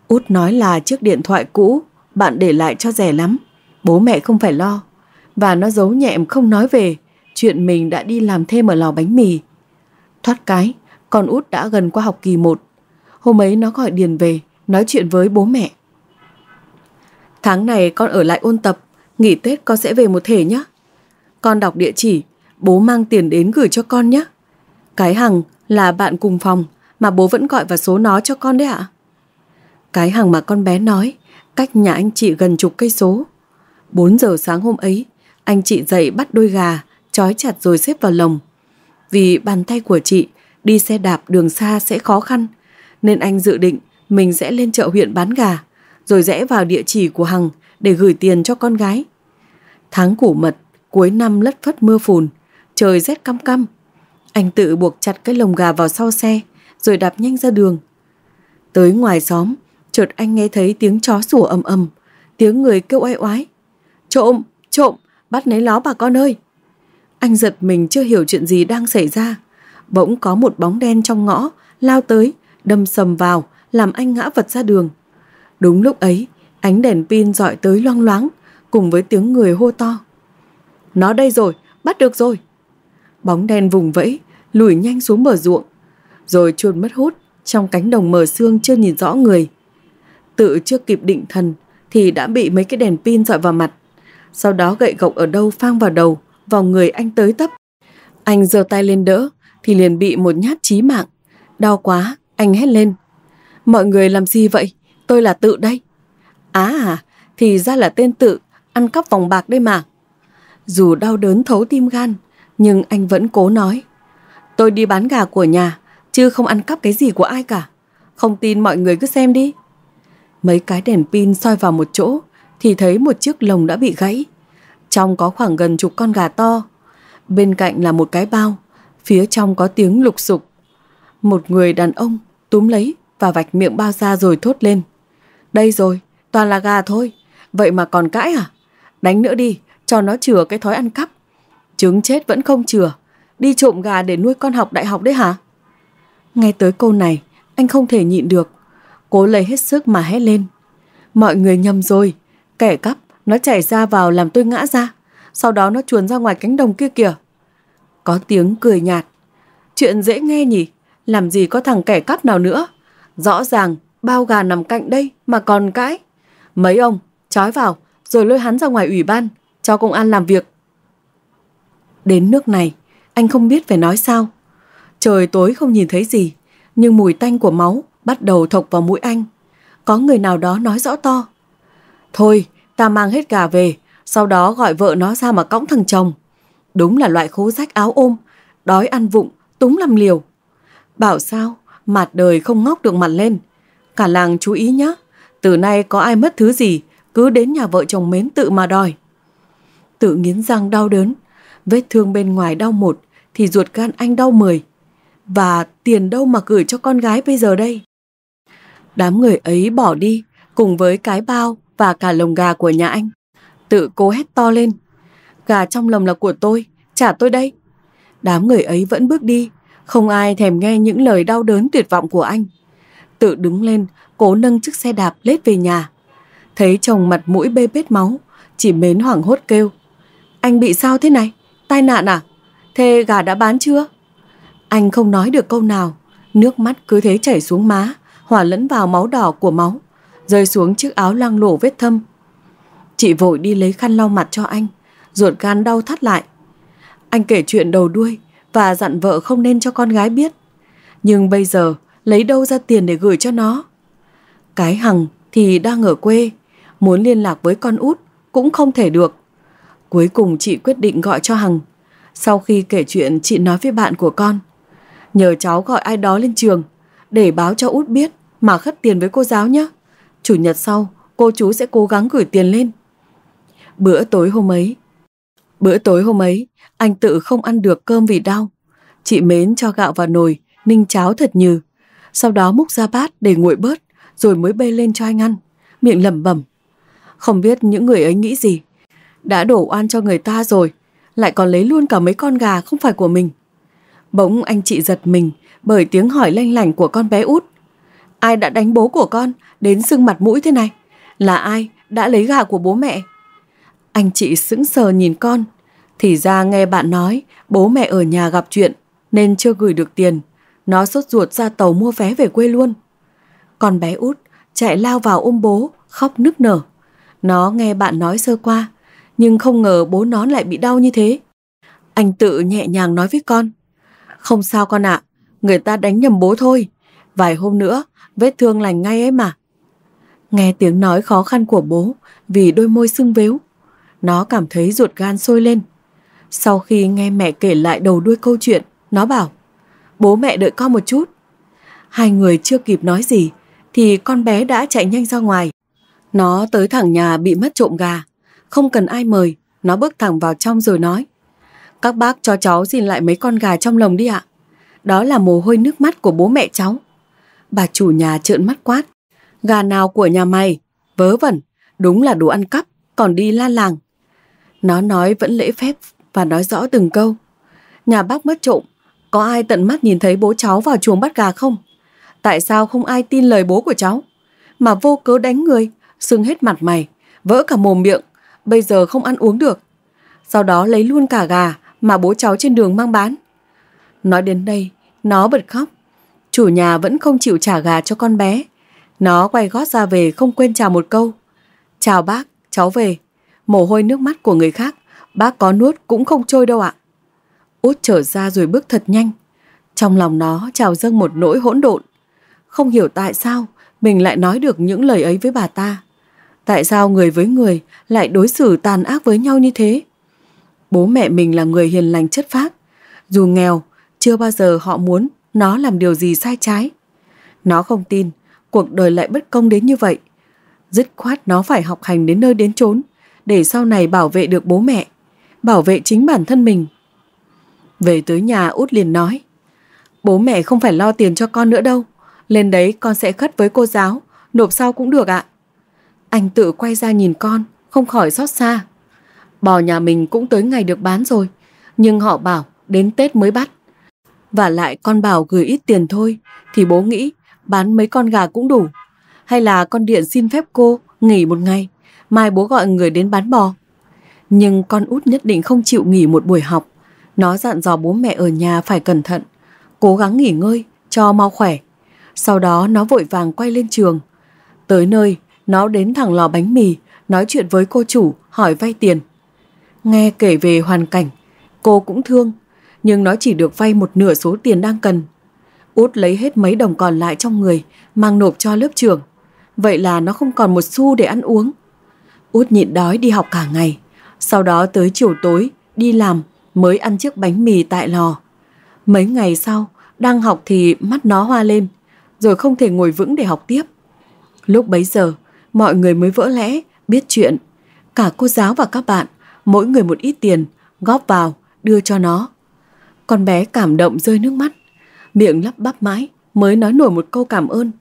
Út nói là chiếc điện thoại cũ bạn để lại cho rẻ lắm, bố mẹ không phải lo. Và nó giấu nhẹm không nói về chuyện mình đã đi làm thêm ở lò bánh mì. Thoát cái, con út đã gần qua học kỳ 1. Hôm ấy nó gọi Điền về, nói chuyện với bố mẹ. Tháng này con ở lại ôn tập, nghỉ Tết con sẽ về một thể nhé. Con đọc địa chỉ, bố mang tiền đến gửi cho con nhé. Cái Hằng là bạn cùng phòng mà bố vẫn gọi vào số nó cho con đấy ạ. Cái Hằng mà con bé nói cách nhà anh chị gần chục cây số. 4 giờ sáng hôm ấy, anh chị dậy bắt đôi gà, trói chặt rồi xếp vào lồng. Vì bàn tay của chị đi xe đạp đường xa sẽ khó khăn, nên anh dự định mình sẽ lên chợ huyện bán gà, rồi rẽ vào địa chỉ của Hằng để gửi tiền cho con gái. Tháng củ mật, cuối năm lất phất mưa phùn, trời rét căm căm. Anh tự buộc chặt cái lồng gà vào sau xe, rồi đạp nhanh ra đường. Tới ngoài xóm, chợt anh nghe thấy tiếng chó sủa ầm ầm, tiếng người kêu oai oái. Trộm, trộm, bắt lấy ló bà con ơi. Anh giật mình chưa hiểu chuyện gì đang xảy ra. Bỗng có một bóng đen trong ngõ, lao tới, đâm sầm vào, làm anh ngã vật ra đường. Đúng lúc ấy, ánh đèn pin dọi tới loang loáng, cùng với tiếng người hô to. Nó đây rồi, bắt được rồi. Bóng đen vùng vẫy, lùi nhanh xuống bờ ruộng, rồi chuồn mất hút trong cánh đồng mờ sương chưa nhìn rõ người. Tự chưa kịp định thần thì đã bị mấy cái đèn pin dọi vào mặt. Sau đó gậy gộc ở đâu phang vào đầu, vào người anh tới tấp. Anh giơ tay lên đỡ thì liền bị một nhát chí mạng. Đau quá, anh hét lên. Mọi người làm gì vậy? Tôi là tự đây. Á à, thì ra là tên tự, ăn cắp vòng bạc đây mà. Dù đau đớn thấu tim gan, nhưng anh vẫn cố nói. Tôi đi bán gà của nhà, chứ không ăn cắp cái gì của ai cả. Không tin mọi người cứ xem đi. Mấy cái đèn pin soi vào một chỗ thì thấy một chiếc lồng đã bị gãy. Trong có khoảng gần chục con gà to. Bên cạnh là một cái bao, phía trong có tiếng lục sục. Một người đàn ông túm lấy và vạch miệng bao ra rồi thốt lên. Đây rồi, toàn là gà thôi, vậy mà còn cãi à? Đánh nữa đi, cho nó chừa cái thói ăn cắp. Trứng chết vẫn không chừa, đi trộm gà để nuôi con học đại học đấy hả? Nghe tới câu này, anh không thể nhịn được, cố lấy hết sức mà hét lên. Mọi người nhầm rồi, kẻ cắp, nó chảy ra vào làm tôi ngã ra, sau đó nó chuồn ra ngoài cánh đồng kia kìa. Có tiếng cười nhạt. Chuyện dễ nghe nhỉ, làm gì có thằng kẻ cắp nào nữa. Rõ ràng, bao gà nằm cạnh đây mà còn cãi. Mấy ông, trói vào, rồi lôi hắn ra ngoài ủy ban, cho công an làm việc. Đến nước này, anh không biết phải nói sao. Trời tối không nhìn thấy gì, nhưng mùi tanh của máu bắt đầu thọc vào mũi anh. Có người nào đó nói rõ to. Thôi, ta mang hết gà về, sau đó gọi vợ nó ra mà cõng thằng chồng. Đúng là loại khố rách áo ôm, đói ăn vụng, túng làm liều. Bảo sao, mặt đời không ngóc được mặt lên. Cả làng chú ý nhé, từ nay có ai mất thứ gì, cứ đến nhà vợ chồng mến tự mà đòi. Tự nghiến răng đau đớn, vết thương bên ngoài đau một, thì ruột gan anh đau mười. Và tiền đâu mà gửi cho con gái bây giờ đây? Đám người ấy bỏ đi, cùng với cái bao và cả lồng gà của nhà anh. Tự cố hét to lên. Gà trong lồng là của tôi, trả tôi đây. Đám người ấy vẫn bước đi, không ai thèm nghe những lời đau đớn tuyệt vọng của anh. Tự đứng lên, cố nâng chiếc xe đạp lết về nhà. Thấy chồng mặt mũi bê bết máu, chỉ mến hoảng hốt kêu. Anh bị sao thế này? Tai nạn à? Thế gà đã bán chưa? Anh không nói được câu nào, nước mắt cứ thế chảy xuống má hòa lẫn vào máu đỏ của máu, rơi xuống chiếc áo loang lổ vết thâm. Chị vội đi lấy khăn lau mặt cho anh, ruột gan đau thắt lại. Anh kể chuyện đầu đuôi và dặn vợ không nên cho con gái biết. Nhưng bây giờ lấy đâu ra tiền để gửi cho nó? Cái Hằng thì đang ở quê, muốn liên lạc với con út cũng không thể được. Cuối cùng chị quyết định gọi cho Hằng. Sau khi kể chuyện chị nói với bạn của con, nhờ cháu gọi ai đó lên trường để báo cho út biết mà khất tiền với cô giáo nhé. Chủ nhật sau, cô chú sẽ cố gắng gửi tiền lên. Bữa tối hôm ấy, bữa tối hôm ấy, anh tự không ăn được cơm vì đau. Chị Mến cho gạo vào nồi, ninh cháo thật nhừ. Sau đó múc ra bát để nguội bớt, rồi mới bê lên cho anh ăn. Miệng lẩm bẩm. Không biết những người ấy nghĩ gì. Đã đổ oan cho người ta rồi, lại còn lấy luôn cả mấy con gà không phải của mình. Bỗng anh chị giật mình bởi tiếng hỏi lanh lảnh của con bé út. Ai đã đánh bố của con đến sưng mặt mũi thế này? Là ai đã lấy gà của bố mẹ? Anh chị sững sờ nhìn con. Thì ra nghe bạn nói bố mẹ ở nhà gặp chuyện nên chưa gửi được tiền. Nó sốt ruột ra tàu mua vé về quê luôn. Con bé út chạy lao vào ôm bố, khóc nức nở. Nó nghe bạn nói sơ qua, nhưng không ngờ bố nó lại bị đau như thế. Anh tự nhẹ nhàng nói với con. Không sao con ạ, à, người ta đánh nhầm bố thôi. Vài hôm nữa, vết thương lành ngay ấy mà. Nghe tiếng nói khó khăn của bố vì đôi môi sưng vếu, nó cảm thấy ruột gan sôi lên. Sau khi nghe mẹ kể lại đầu đuôi câu chuyện, nó bảo, bố mẹ đợi con một chút. Hai người chưa kịp nói gì, thì con bé đã chạy nhanh ra ngoài. Nó tới thẳng nhà bị mất trộm gà, không cần ai mời, nó bước thẳng vào trong rồi nói. Các bác cho cháu xin lại mấy con gà trong lồng đi ạ. Đó là mồ hôi nước mắt của bố mẹ cháu. Bà chủ nhà trợn mắt quát. Gà nào của nhà mày? Vớ vẩn, đúng là đồ ăn cắp, còn đi la làng. Nó nói vẫn lễ phép và nói rõ từng câu. Nhà bác mất trộm, có ai tận mắt nhìn thấy bố cháu vào chuồng bắt gà không? Tại sao không ai tin lời bố của cháu? Mà vô cớ đánh người, sưng hết mặt mày, vỡ cả mồm miệng, bây giờ không ăn uống được. Sau đó lấy luôn cả gà mà bố cháu trên đường mang bán. Nói đến đây, nó bật khóc chủ nhà vẫn không chịu trả gà cho con bé. Nó quay gót ra về không quên chào một câu. Chào bác, cháu về. Mồ hôi nước mắt của người khác, bác có nuốt cũng không trôi đâu ạ. Út trở ra rồi bước thật nhanh. Trong lòng nó trào dâng một nỗi hỗn độn. Không hiểu tại sao mình lại nói được những lời ấy với bà ta. Tại sao người với người lại đối xử tàn ác với nhau như thế? Bố mẹ mình là người hiền lành chất phác. Dù nghèo, chưa bao giờ họ muốn nó làm điều gì sai trái. Nó không tin cuộc đời lại bất công đến như vậy. Dứt khoát nó phải học hành đến nơi đến chốn để sau này bảo vệ được bố mẹ, bảo vệ chính bản thân mình. Về tới nhà út liền nói Bố mẹ không phải lo tiền cho con nữa đâu Lên đấy con sẽ khất với cô giáo Nộp sau cũng được ạ Anh tự quay ra nhìn con Không khỏi xót xa Bò nhà mình cũng tới ngày được bán rồi Nhưng họ bảo đến Tết mới bắt và lại con bảo gửi ít tiền thôi, thì bố nghĩ bán mấy con gà cũng đủ. Hay là con điện xin phép cô nghỉ một ngày, mai bố gọi người đến bán bò. Nhưng con út nhất định không chịu nghỉ một buổi học. Nó dặn dò bố mẹ ở nhà phải cẩn thận, cố gắng nghỉ ngơi, cho mau khỏe. Sau đó nó vội vàng quay lên trường. Tới nơi, nó đến thẳng lò bánh mì, nói chuyện với cô chủ, hỏi vay tiền. Nghe kể về hoàn cảnh, cô cũng thương nhưng nó chỉ được vay một nửa số tiền đang cần. Út lấy hết mấy đồng còn lại trong người, mang nộp cho lớp trưởng. Vậy là nó không còn một xu để ăn uống. Út nhịn đói đi học cả ngày, sau đó tới chiều tối, đi làm mới ăn chiếc bánh mì tại lò. Mấy ngày sau, đang học thì mắt nó hoa lên, rồi không thể ngồi vững để học tiếp. Lúc bấy giờ, mọi người mới vỡ lẽ, biết chuyện. Cả cô giáo và các bạn, mỗi người một ít tiền, góp vào, đưa cho nó. Con bé cảm động rơi nước mắt, miệng lắp bắp mãi mới nói nổi một câu cảm ơn.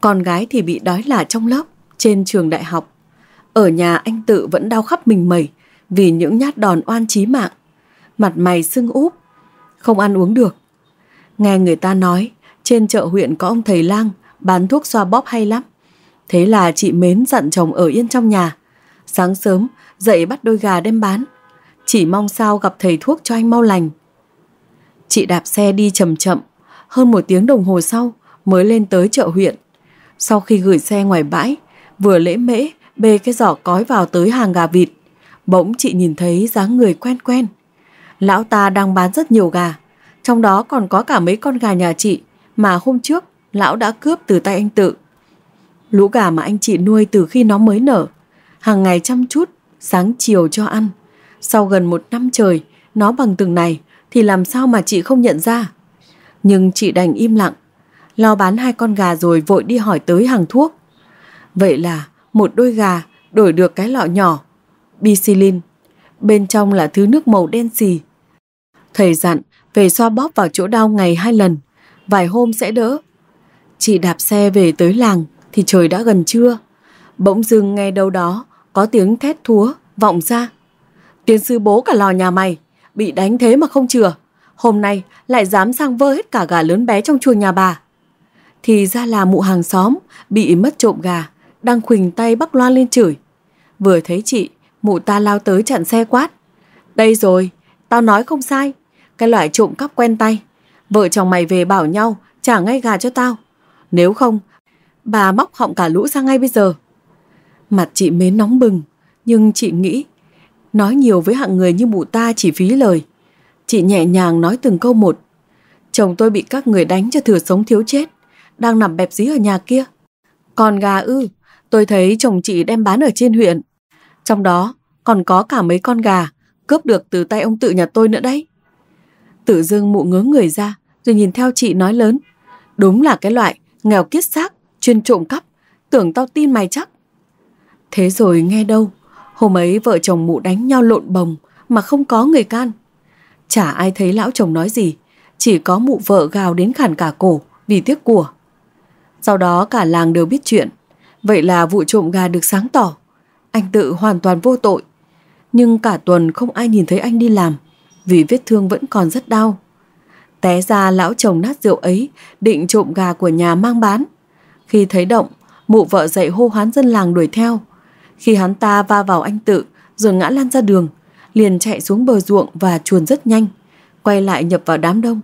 Con gái thì bị đói lả trong lớp, trên trường đại học. Ở nhà anh tự vẫn đau khắp mình mẩy vì những nhát đòn oan chí mạng. Mặt mày sưng úp, không ăn uống được. Nghe người ta nói, trên chợ huyện có ông thầy lang bán thuốc xoa bóp hay lắm. Thế là chị Mến dặn chồng ở yên trong nhà. Sáng sớm, dậy bắt đôi gà đem bán chỉ mong sao gặp thầy thuốc cho anh mau lành. Chị đạp xe đi chậm chậm, hơn một tiếng đồng hồ sau mới lên tới chợ huyện. Sau khi gửi xe ngoài bãi, vừa lễ mễ bê cái giỏ cói vào tới hàng gà vịt, bỗng chị nhìn thấy dáng người quen quen. Lão ta đang bán rất nhiều gà, trong đó còn có cả mấy con gà nhà chị mà hôm trước lão đã cướp từ tay anh tự. Lũ gà mà anh chị nuôi từ khi nó mới nở, hàng ngày chăm chút, sáng chiều cho ăn. Sau gần một năm trời, nó bằng từng này thì làm sao mà chị không nhận ra. Nhưng chị đành im lặng, lo bán hai con gà rồi vội đi hỏi tới hàng thuốc. Vậy là một đôi gà đổi được cái lọ nhỏ, bicillin, bên trong là thứ nước màu đen xì. Thầy dặn về xoa bóp vào chỗ đau ngày hai lần, vài hôm sẽ đỡ. Chị đạp xe về tới làng thì trời đã gần trưa. Bỗng dưng nghe đâu đó có tiếng thét thúa vọng ra. Tiến sư bố cả lò nhà mày, bị đánh thế mà không chừa. Hôm nay lại dám sang vơ hết cả gà lớn bé trong chuồng nhà bà. Thì ra là mụ hàng xóm, bị mất trộm gà, đang khuỳnh tay bắc loan lên chửi. Vừa thấy chị, mụ ta lao tới chặn xe quát. Đây rồi, tao nói không sai, cái loại trộm cắp quen tay. Vợ chồng mày về bảo nhau, trả ngay gà cho tao. Nếu không, bà móc họng cả lũ ra ngay bây giờ. Mặt chị mến nóng bừng, nhưng chị nghĩ Nói nhiều với hạng người như mụ ta chỉ phí lời. Chị nhẹ nhàng nói từng câu một. Chồng tôi bị các người đánh cho thừa sống thiếu chết. Đang nằm bẹp dí ở nhà kia. Còn gà ư, tôi thấy chồng chị đem bán ở trên huyện. Trong đó còn có cả mấy con gà cướp được từ tay ông tự nhà tôi nữa đấy. Tự dưng mụ ngớ người ra rồi nhìn theo chị nói lớn. Đúng là cái loại nghèo kiết xác, chuyên trộm cắp. Tưởng tao tin mày chắc. Thế rồi nghe đâu Hôm ấy vợ chồng mụ đánh nhau lộn bồng mà không có người can. Chả ai thấy lão chồng nói gì, chỉ có mụ vợ gào đến khản cả cổ vì tiếc của. Sau đó cả làng đều biết chuyện, vậy là vụ trộm gà được sáng tỏ. Anh tự hoàn toàn vô tội, nhưng cả tuần không ai nhìn thấy anh đi làm vì vết thương vẫn còn rất đau. Té ra lão chồng nát rượu ấy định trộm gà của nhà mang bán. Khi thấy động, mụ vợ dậy hô hoán dân làng đuổi theo – khi hắn ta va vào anh tự rồi ngã lăn ra đường, liền chạy xuống bờ ruộng và chuồn rất nhanh, quay lại nhập vào đám đông.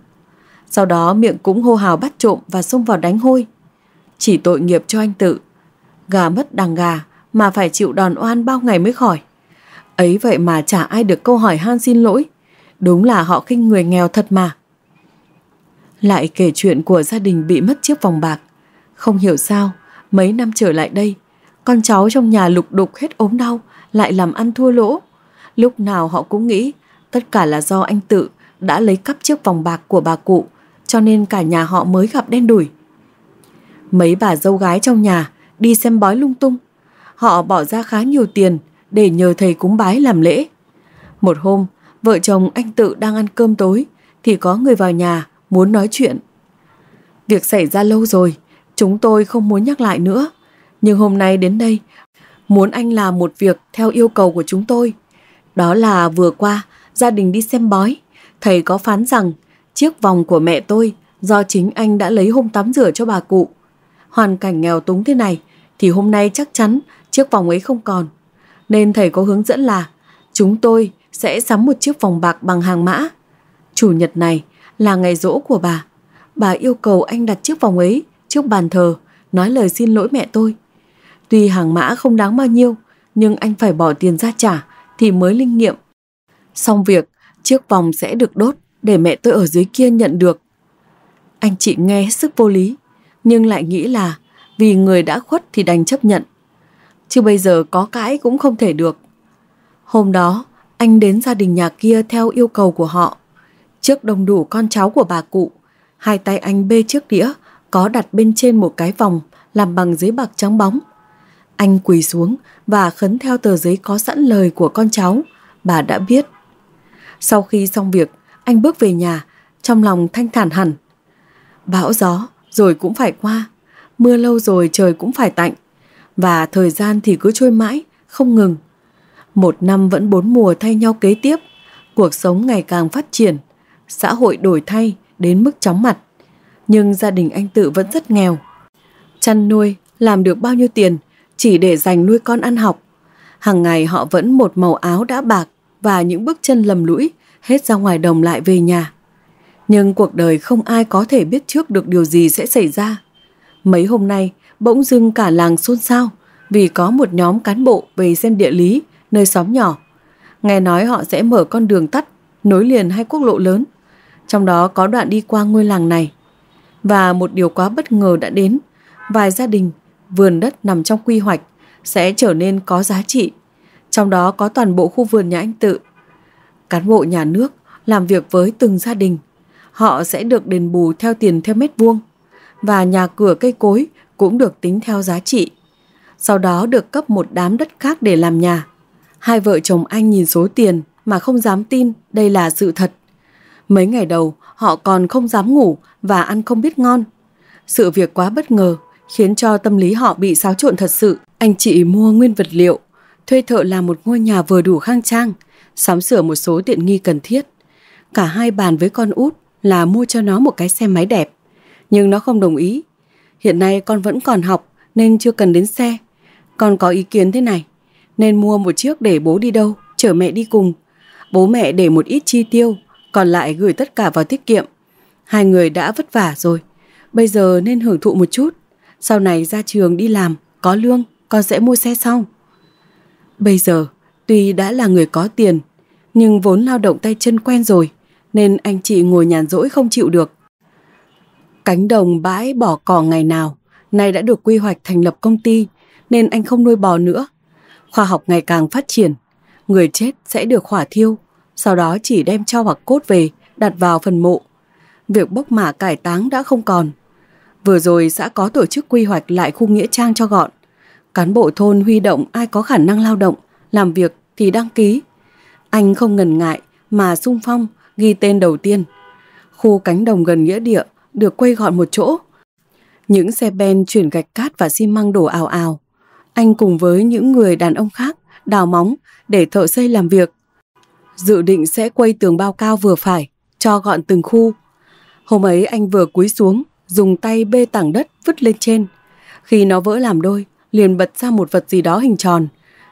Sau đó miệng cũng hô hào bắt trộm và xông vào đánh hôi. Chỉ tội nghiệp cho anh tự. Gà mất đằng gà mà phải chịu đòn oan bao ngày mới khỏi. Ấy vậy mà chả ai được câu hỏi han xin lỗi. Đúng là họ khinh người nghèo thật mà. Lại kể chuyện của gia đình bị mất chiếc vòng bạc. Không hiểu sao, mấy năm trở lại đây, con cháu trong nhà lục đục hết ốm đau, lại làm ăn thua lỗ. Lúc nào họ cũng nghĩ tất cả là do anh tự đã lấy cắp chiếc vòng bạc của bà cụ, cho nên cả nhà họ mới gặp đen đủi. Mấy bà dâu gái trong nhà đi xem bói lung tung. Họ bỏ ra khá nhiều tiền để nhờ thầy cúng bái làm lễ. Một hôm, vợ chồng anh tự đang ăn cơm tối thì có người vào nhà muốn nói chuyện. Việc xảy ra lâu rồi, chúng tôi không muốn nhắc lại nữa. Nhưng hôm nay đến đây, muốn anh làm một việc theo yêu cầu của chúng tôi. Đó là vừa qua, gia đình đi xem bói. Thầy có phán rằng chiếc vòng của mẹ tôi do chính anh đã lấy hôm tắm rửa cho bà cụ. Hoàn cảnh nghèo túng thế này thì hôm nay chắc chắn chiếc vòng ấy không còn. Nên thầy có hướng dẫn là chúng tôi sẽ sắm một chiếc vòng bạc bằng hàng mã. Chủ nhật này là ngày rỗ của bà. Bà yêu cầu anh đặt chiếc vòng ấy trước bàn thờ, nói lời xin lỗi mẹ tôi. Tuy hàng mã không đáng bao nhiêu, nhưng anh phải bỏ tiền ra trả thì mới linh nghiệm. Xong việc, chiếc vòng sẽ được đốt để mẹ tôi ở dưới kia nhận được. Anh chị nghe hết sức vô lý, nhưng lại nghĩ là vì người đã khuất thì đành chấp nhận. Chứ bây giờ có cãi cũng không thể được. Hôm đó, anh đến gia đình nhà kia theo yêu cầu của họ. Trước đông đủ con cháu của bà cụ, hai tay anh bê chiếc đĩa có đặt bên trên một cái vòng làm bằng giấy bạc trắng bóng anh quỳ xuống và khấn theo tờ giấy có sẵn lời của con cháu, bà đã biết. Sau khi xong việc, anh bước về nhà, trong lòng thanh thản hẳn. Bão gió rồi cũng phải qua, mưa lâu rồi trời cũng phải tạnh, và thời gian thì cứ trôi mãi, không ngừng. Một năm vẫn bốn mùa thay nhau kế tiếp, cuộc sống ngày càng phát triển, xã hội đổi thay đến mức chóng mặt. Nhưng gia đình anh tự vẫn rất nghèo. Chăn nuôi, làm được bao nhiêu tiền chỉ để dành nuôi con ăn học. Hàng ngày họ vẫn một màu áo đã bạc và những bước chân lầm lũi, hết ra ngoài đồng lại về nhà. Nhưng cuộc đời không ai có thể biết trước được điều gì sẽ xảy ra. Mấy hôm nay, bỗng dưng cả làng xôn xao vì có một nhóm cán bộ về xem địa lý nơi xóm nhỏ. Nghe nói họ sẽ mở con đường tắt, nối liền hai quốc lộ lớn. Trong đó có đoạn đi qua ngôi làng này. Và một điều quá bất ngờ đã đến. Vài gia đình vườn đất nằm trong quy hoạch sẽ trở nên có giá trị, trong đó có toàn bộ khu vườn nhà anh tự. Cán bộ nhà nước làm việc với từng gia đình, họ sẽ được đền bù theo tiền theo mét vuông và nhà cửa cây cối cũng được tính theo giá trị. Sau đó được cấp một đám đất khác để làm nhà. Hai vợ chồng anh nhìn số tiền mà không dám tin đây là sự thật. Mấy ngày đầu họ còn không dám ngủ và ăn không biết ngon. Sự việc quá bất ngờ khiến cho tâm lý họ bị xáo trộn thật sự. Anh chị mua nguyên vật liệu, thuê thợ làm một ngôi nhà vừa đủ khang trang, sắm sửa một số tiện nghi cần thiết. Cả hai bàn với con út là mua cho nó một cái xe máy đẹp, nhưng nó không đồng ý. Hiện nay con vẫn còn học nên chưa cần đến xe. Con có ý kiến thế này, nên mua một chiếc để bố đi đâu, chở mẹ đi cùng. Bố mẹ để một ít chi tiêu, còn lại gửi tất cả vào tiết kiệm. Hai người đã vất vả rồi, bây giờ nên hưởng thụ một chút. Sau này ra trường đi làm, có lương, con sẽ mua xe sau. Bây giờ, tuy đã là người có tiền, nhưng vốn lao động tay chân quen rồi, nên anh chị ngồi nhàn rỗi không chịu được. Cánh đồng bãi bỏ cỏ ngày nào, nay đã được quy hoạch thành lập công ty, nên anh không nuôi bò nữa. Khoa học ngày càng phát triển, người chết sẽ được hỏa thiêu, sau đó chỉ đem cho hoặc cốt về, đặt vào phần mộ. Việc bốc mả cải táng đã không còn, Vừa rồi xã có tổ chức quy hoạch lại khu nghĩa trang cho gọn. Cán bộ thôn huy động ai có khả năng lao động, làm việc thì đăng ký. Anh không ngần ngại mà sung phong ghi tên đầu tiên. Khu cánh đồng gần nghĩa địa được quay gọn một chỗ. Những xe ben chuyển gạch cát và xi măng đổ ào ào. Anh cùng với những người đàn ông khác đào móng để thợ xây làm việc. Dự định sẽ quay tường bao cao vừa phải cho gọn từng khu. Hôm ấy anh vừa cúi xuống dùng tay bê tảng đất vứt lên trên. Khi nó vỡ làm đôi, liền bật ra một vật gì đó hình tròn,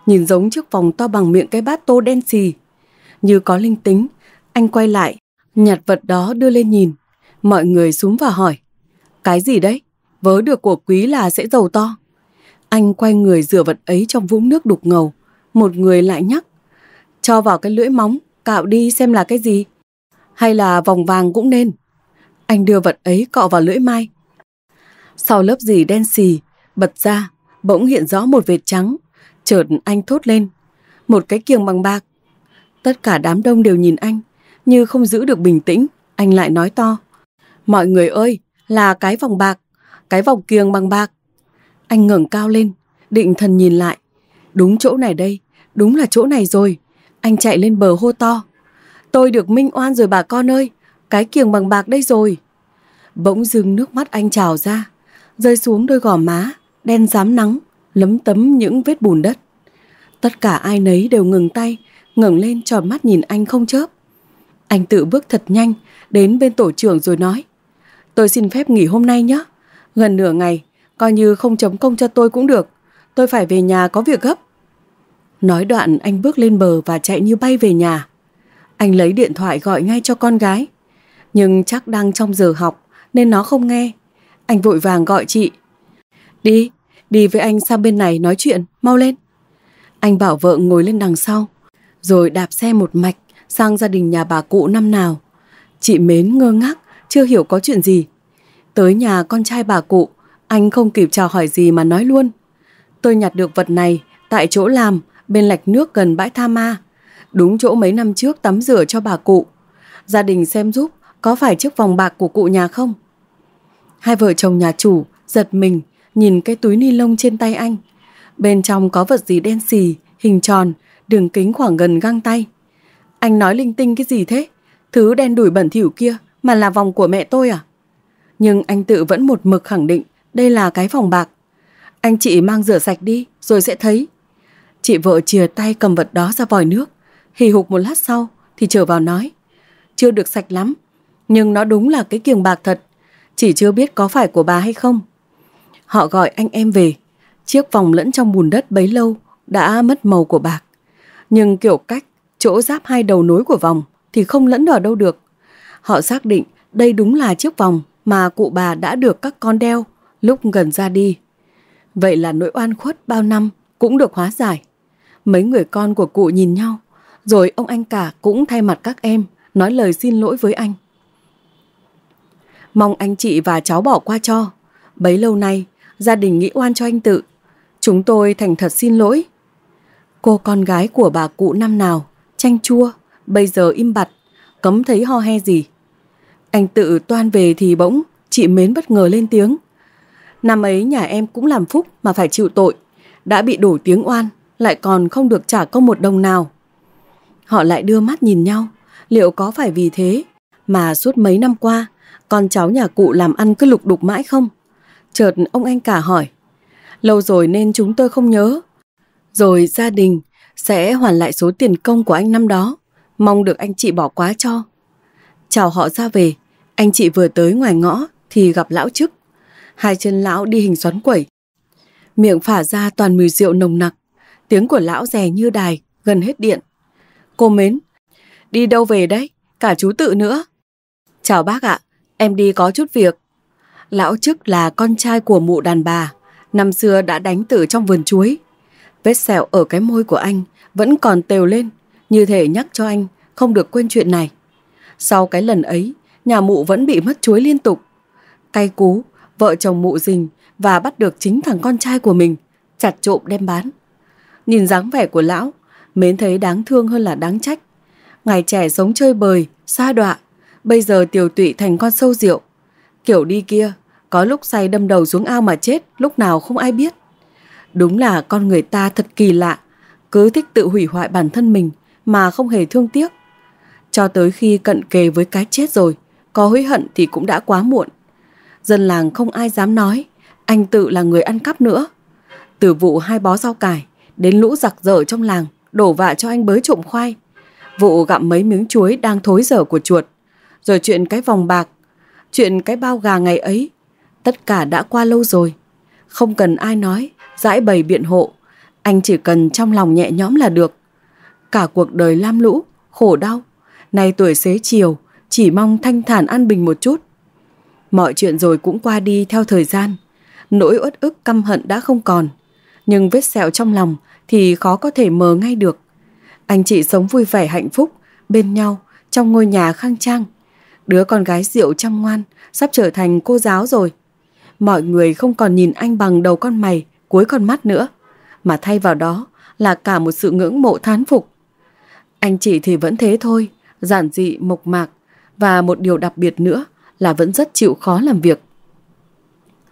nhìn giống chiếc vòng to bằng miệng cái bát tô đen xì. Như có linh tính, anh quay lại, nhặt vật đó đưa lên nhìn. Mọi người xuống và hỏi, cái gì đấy? Vớ được của quý là sẽ giàu to. Anh quay người rửa vật ấy trong vũng nước đục ngầu. Một người lại nhắc, cho vào cái lưỡi móng, cạo đi xem là cái gì. Hay là vòng vàng cũng nên. Anh đưa vật ấy cọ vào lưỡi mai. Sau lớp gì đen xì, bật ra, bỗng hiện rõ một vệt trắng. Chợt anh thốt lên. Một cái kiềng bằng bạc. Tất cả đám đông đều nhìn anh. Như không giữ được bình tĩnh, anh lại nói to. Mọi người ơi, là cái vòng bạc, cái vòng kiềng bằng bạc. Anh ngẩng cao lên, định thần nhìn lại. Đúng chỗ này đây, đúng là chỗ này rồi. Anh chạy lên bờ hô to. Tôi được minh oan rồi bà con ơi cái kiềng bằng bạc đây rồi. Bỗng dưng nước mắt anh trào ra, rơi xuống đôi gò má, đen dám nắng, lấm tấm những vết bùn đất. Tất cả ai nấy đều ngừng tay, ngẩng lên tròn mắt nhìn anh không chớp. Anh tự bước thật nhanh đến bên tổ trưởng rồi nói Tôi xin phép nghỉ hôm nay nhé. Gần nửa ngày, coi như không chấm công cho tôi cũng được. Tôi phải về nhà có việc gấp. Nói đoạn anh bước lên bờ và chạy như bay về nhà. Anh lấy điện thoại gọi ngay cho con gái nhưng chắc đang trong giờ học nên nó không nghe. Anh vội vàng gọi chị. Đi, đi với anh sang bên này nói chuyện, mau lên. Anh bảo vợ ngồi lên đằng sau, rồi đạp xe một mạch sang gia đình nhà bà cụ năm nào. Chị mến ngơ ngác, chưa hiểu có chuyện gì. Tới nhà con trai bà cụ, anh không kịp chào hỏi gì mà nói luôn. Tôi nhặt được vật này tại chỗ làm bên lạch nước gần bãi Tha Ma, đúng chỗ mấy năm trước tắm rửa cho bà cụ. Gia đình xem giúp có phải chiếc vòng bạc của cụ nhà không? Hai vợ chồng nhà chủ giật mình nhìn cái túi ni lông trên tay anh. Bên trong có vật gì đen xì, hình tròn, đường kính khoảng gần găng tay. Anh nói linh tinh cái gì thế? Thứ đen đủi bẩn thỉu kia mà là vòng của mẹ tôi à? Nhưng anh tự vẫn một mực khẳng định đây là cái vòng bạc. Anh chị mang rửa sạch đi rồi sẽ thấy. Chị vợ chìa tay cầm vật đó ra vòi nước. Hì hục một lát sau thì trở vào nói. Chưa được sạch lắm, nhưng nó đúng là cái kiềng bạc thật, chỉ chưa biết có phải của bà hay không. Họ gọi anh em về, chiếc vòng lẫn trong bùn đất bấy lâu đã mất màu của bạc. Nhưng kiểu cách, chỗ giáp hai đầu nối của vòng thì không lẫn ở đâu được. Họ xác định đây đúng là chiếc vòng mà cụ bà đã được các con đeo lúc gần ra đi. Vậy là nỗi oan khuất bao năm cũng được hóa giải. Mấy người con của cụ nhìn nhau, rồi ông anh cả cũng thay mặt các em nói lời xin lỗi với anh. Mong anh chị và cháu bỏ qua cho. Bấy lâu nay, gia đình nghĩ oan cho anh tự. Chúng tôi thành thật xin lỗi. Cô con gái của bà cụ năm nào, chanh chua, bây giờ im bặt, cấm thấy ho he gì. Anh tự toan về thì bỗng, chị mến bất ngờ lên tiếng. Năm ấy nhà em cũng làm phúc mà phải chịu tội, đã bị đổ tiếng oan, lại còn không được trả công một đồng nào. Họ lại đưa mắt nhìn nhau, liệu có phải vì thế mà suốt mấy năm qua con cháu nhà cụ làm ăn cứ lục đục mãi không? Chợt ông anh cả hỏi, lâu rồi nên chúng tôi không nhớ. Rồi gia đình sẽ hoàn lại số tiền công của anh năm đó, mong được anh chị bỏ quá cho. Chào họ ra về, anh chị vừa tới ngoài ngõ thì gặp lão chức. Hai chân lão đi hình xoắn quẩy. Miệng phả ra toàn mùi rượu nồng nặc, tiếng của lão rè như đài, gần hết điện. Cô mến, đi đâu về đấy, cả chú tự nữa. Chào bác ạ, em đi có chút việc. Lão chức là con trai của mụ đàn bà, năm xưa đã đánh tử trong vườn chuối. Vết sẹo ở cái môi của anh vẫn còn tều lên, như thể nhắc cho anh không được quên chuyện này. Sau cái lần ấy, nhà mụ vẫn bị mất chuối liên tục. Cay cú, vợ chồng mụ dình và bắt được chính thằng con trai của mình, chặt trộm đem bán. Nhìn dáng vẻ của lão, mến thấy đáng thương hơn là đáng trách. Ngày trẻ sống chơi bời, xa đoạn. Bây giờ tiểu tụy thành con sâu rượu. Kiểu đi kia, có lúc say đâm đầu xuống ao mà chết, lúc nào không ai biết. Đúng là con người ta thật kỳ lạ, cứ thích tự hủy hoại bản thân mình mà không hề thương tiếc. Cho tới khi cận kề với cái chết rồi, có hối hận thì cũng đã quá muộn. Dân làng không ai dám nói, anh tự là người ăn cắp nữa. Từ vụ hai bó rau cải đến lũ giặc dở trong làng đổ vạ cho anh bới trộm khoai. Vụ gặm mấy miếng chuối đang thối dở của chuột rồi chuyện cái vòng bạc, chuyện cái bao gà ngày ấy, tất cả đã qua lâu rồi. Không cần ai nói, giải bày biện hộ, anh chỉ cần trong lòng nhẹ nhõm là được. Cả cuộc đời lam lũ, khổ đau, nay tuổi xế chiều, chỉ mong thanh thản an bình một chút. Mọi chuyện rồi cũng qua đi theo thời gian, nỗi uất ức căm hận đã không còn, nhưng vết sẹo trong lòng thì khó có thể mờ ngay được. Anh chị sống vui vẻ hạnh phúc, bên nhau, trong ngôi nhà khang trang, Đứa con gái rượu chăm ngoan, sắp trở thành cô giáo rồi. Mọi người không còn nhìn anh bằng đầu con mày, cuối con mắt nữa. Mà thay vào đó là cả một sự ngưỡng mộ thán phục. Anh chị thì vẫn thế thôi, giản dị, mộc mạc. Và một điều đặc biệt nữa là vẫn rất chịu khó làm việc.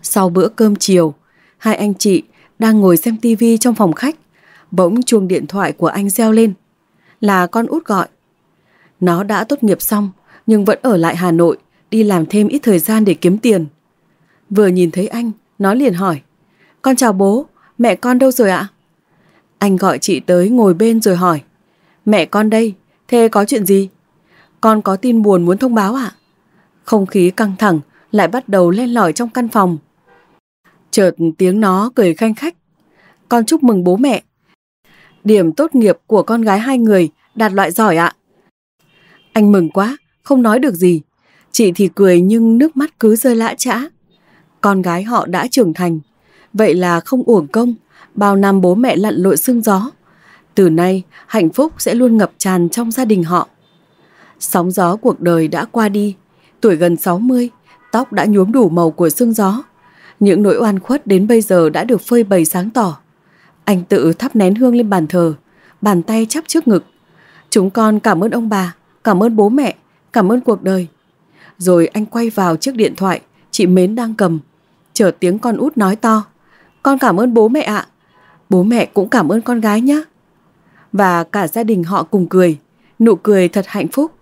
Sau bữa cơm chiều, hai anh chị đang ngồi xem tivi trong phòng khách. Bỗng chuông điện thoại của anh reo lên. Là con út gọi. Nó đã tốt nghiệp xong nhưng vẫn ở lại Hà Nội, đi làm thêm ít thời gian để kiếm tiền. Vừa nhìn thấy anh, nó liền hỏi. Con chào bố, mẹ con đâu rồi ạ? Anh gọi chị tới ngồi bên rồi hỏi. Mẹ con đây, thế có chuyện gì? Con có tin buồn muốn thông báo ạ? Không khí căng thẳng lại bắt đầu len lỏi trong căn phòng. Chợt tiếng nó cười khanh khách. Con chúc mừng bố mẹ. Điểm tốt nghiệp của con gái hai người đạt loại giỏi ạ. Anh mừng quá, không nói được gì. Chị thì cười nhưng nước mắt cứ rơi lã chã. Con gái họ đã trưởng thành, vậy là không uổng công, bao năm bố mẹ lặn lội sương gió. Từ nay, hạnh phúc sẽ luôn ngập tràn trong gia đình họ. Sóng gió cuộc đời đã qua đi, tuổi gần 60, tóc đã nhuốm đủ màu của sương gió. Những nỗi oan khuất đến bây giờ đã được phơi bày sáng tỏ. Anh tự thắp nén hương lên bàn thờ, bàn tay chắp trước ngực. Chúng con cảm ơn ông bà, cảm ơn bố mẹ, cảm ơn cuộc đời. Rồi anh quay vào chiếc điện thoại chị Mến đang cầm. Chợt tiếng con út nói to. Con cảm ơn bố mẹ ạ. Bố mẹ cũng cảm ơn con gái nhé. Và cả gia đình họ cùng cười. Nụ cười thật hạnh phúc.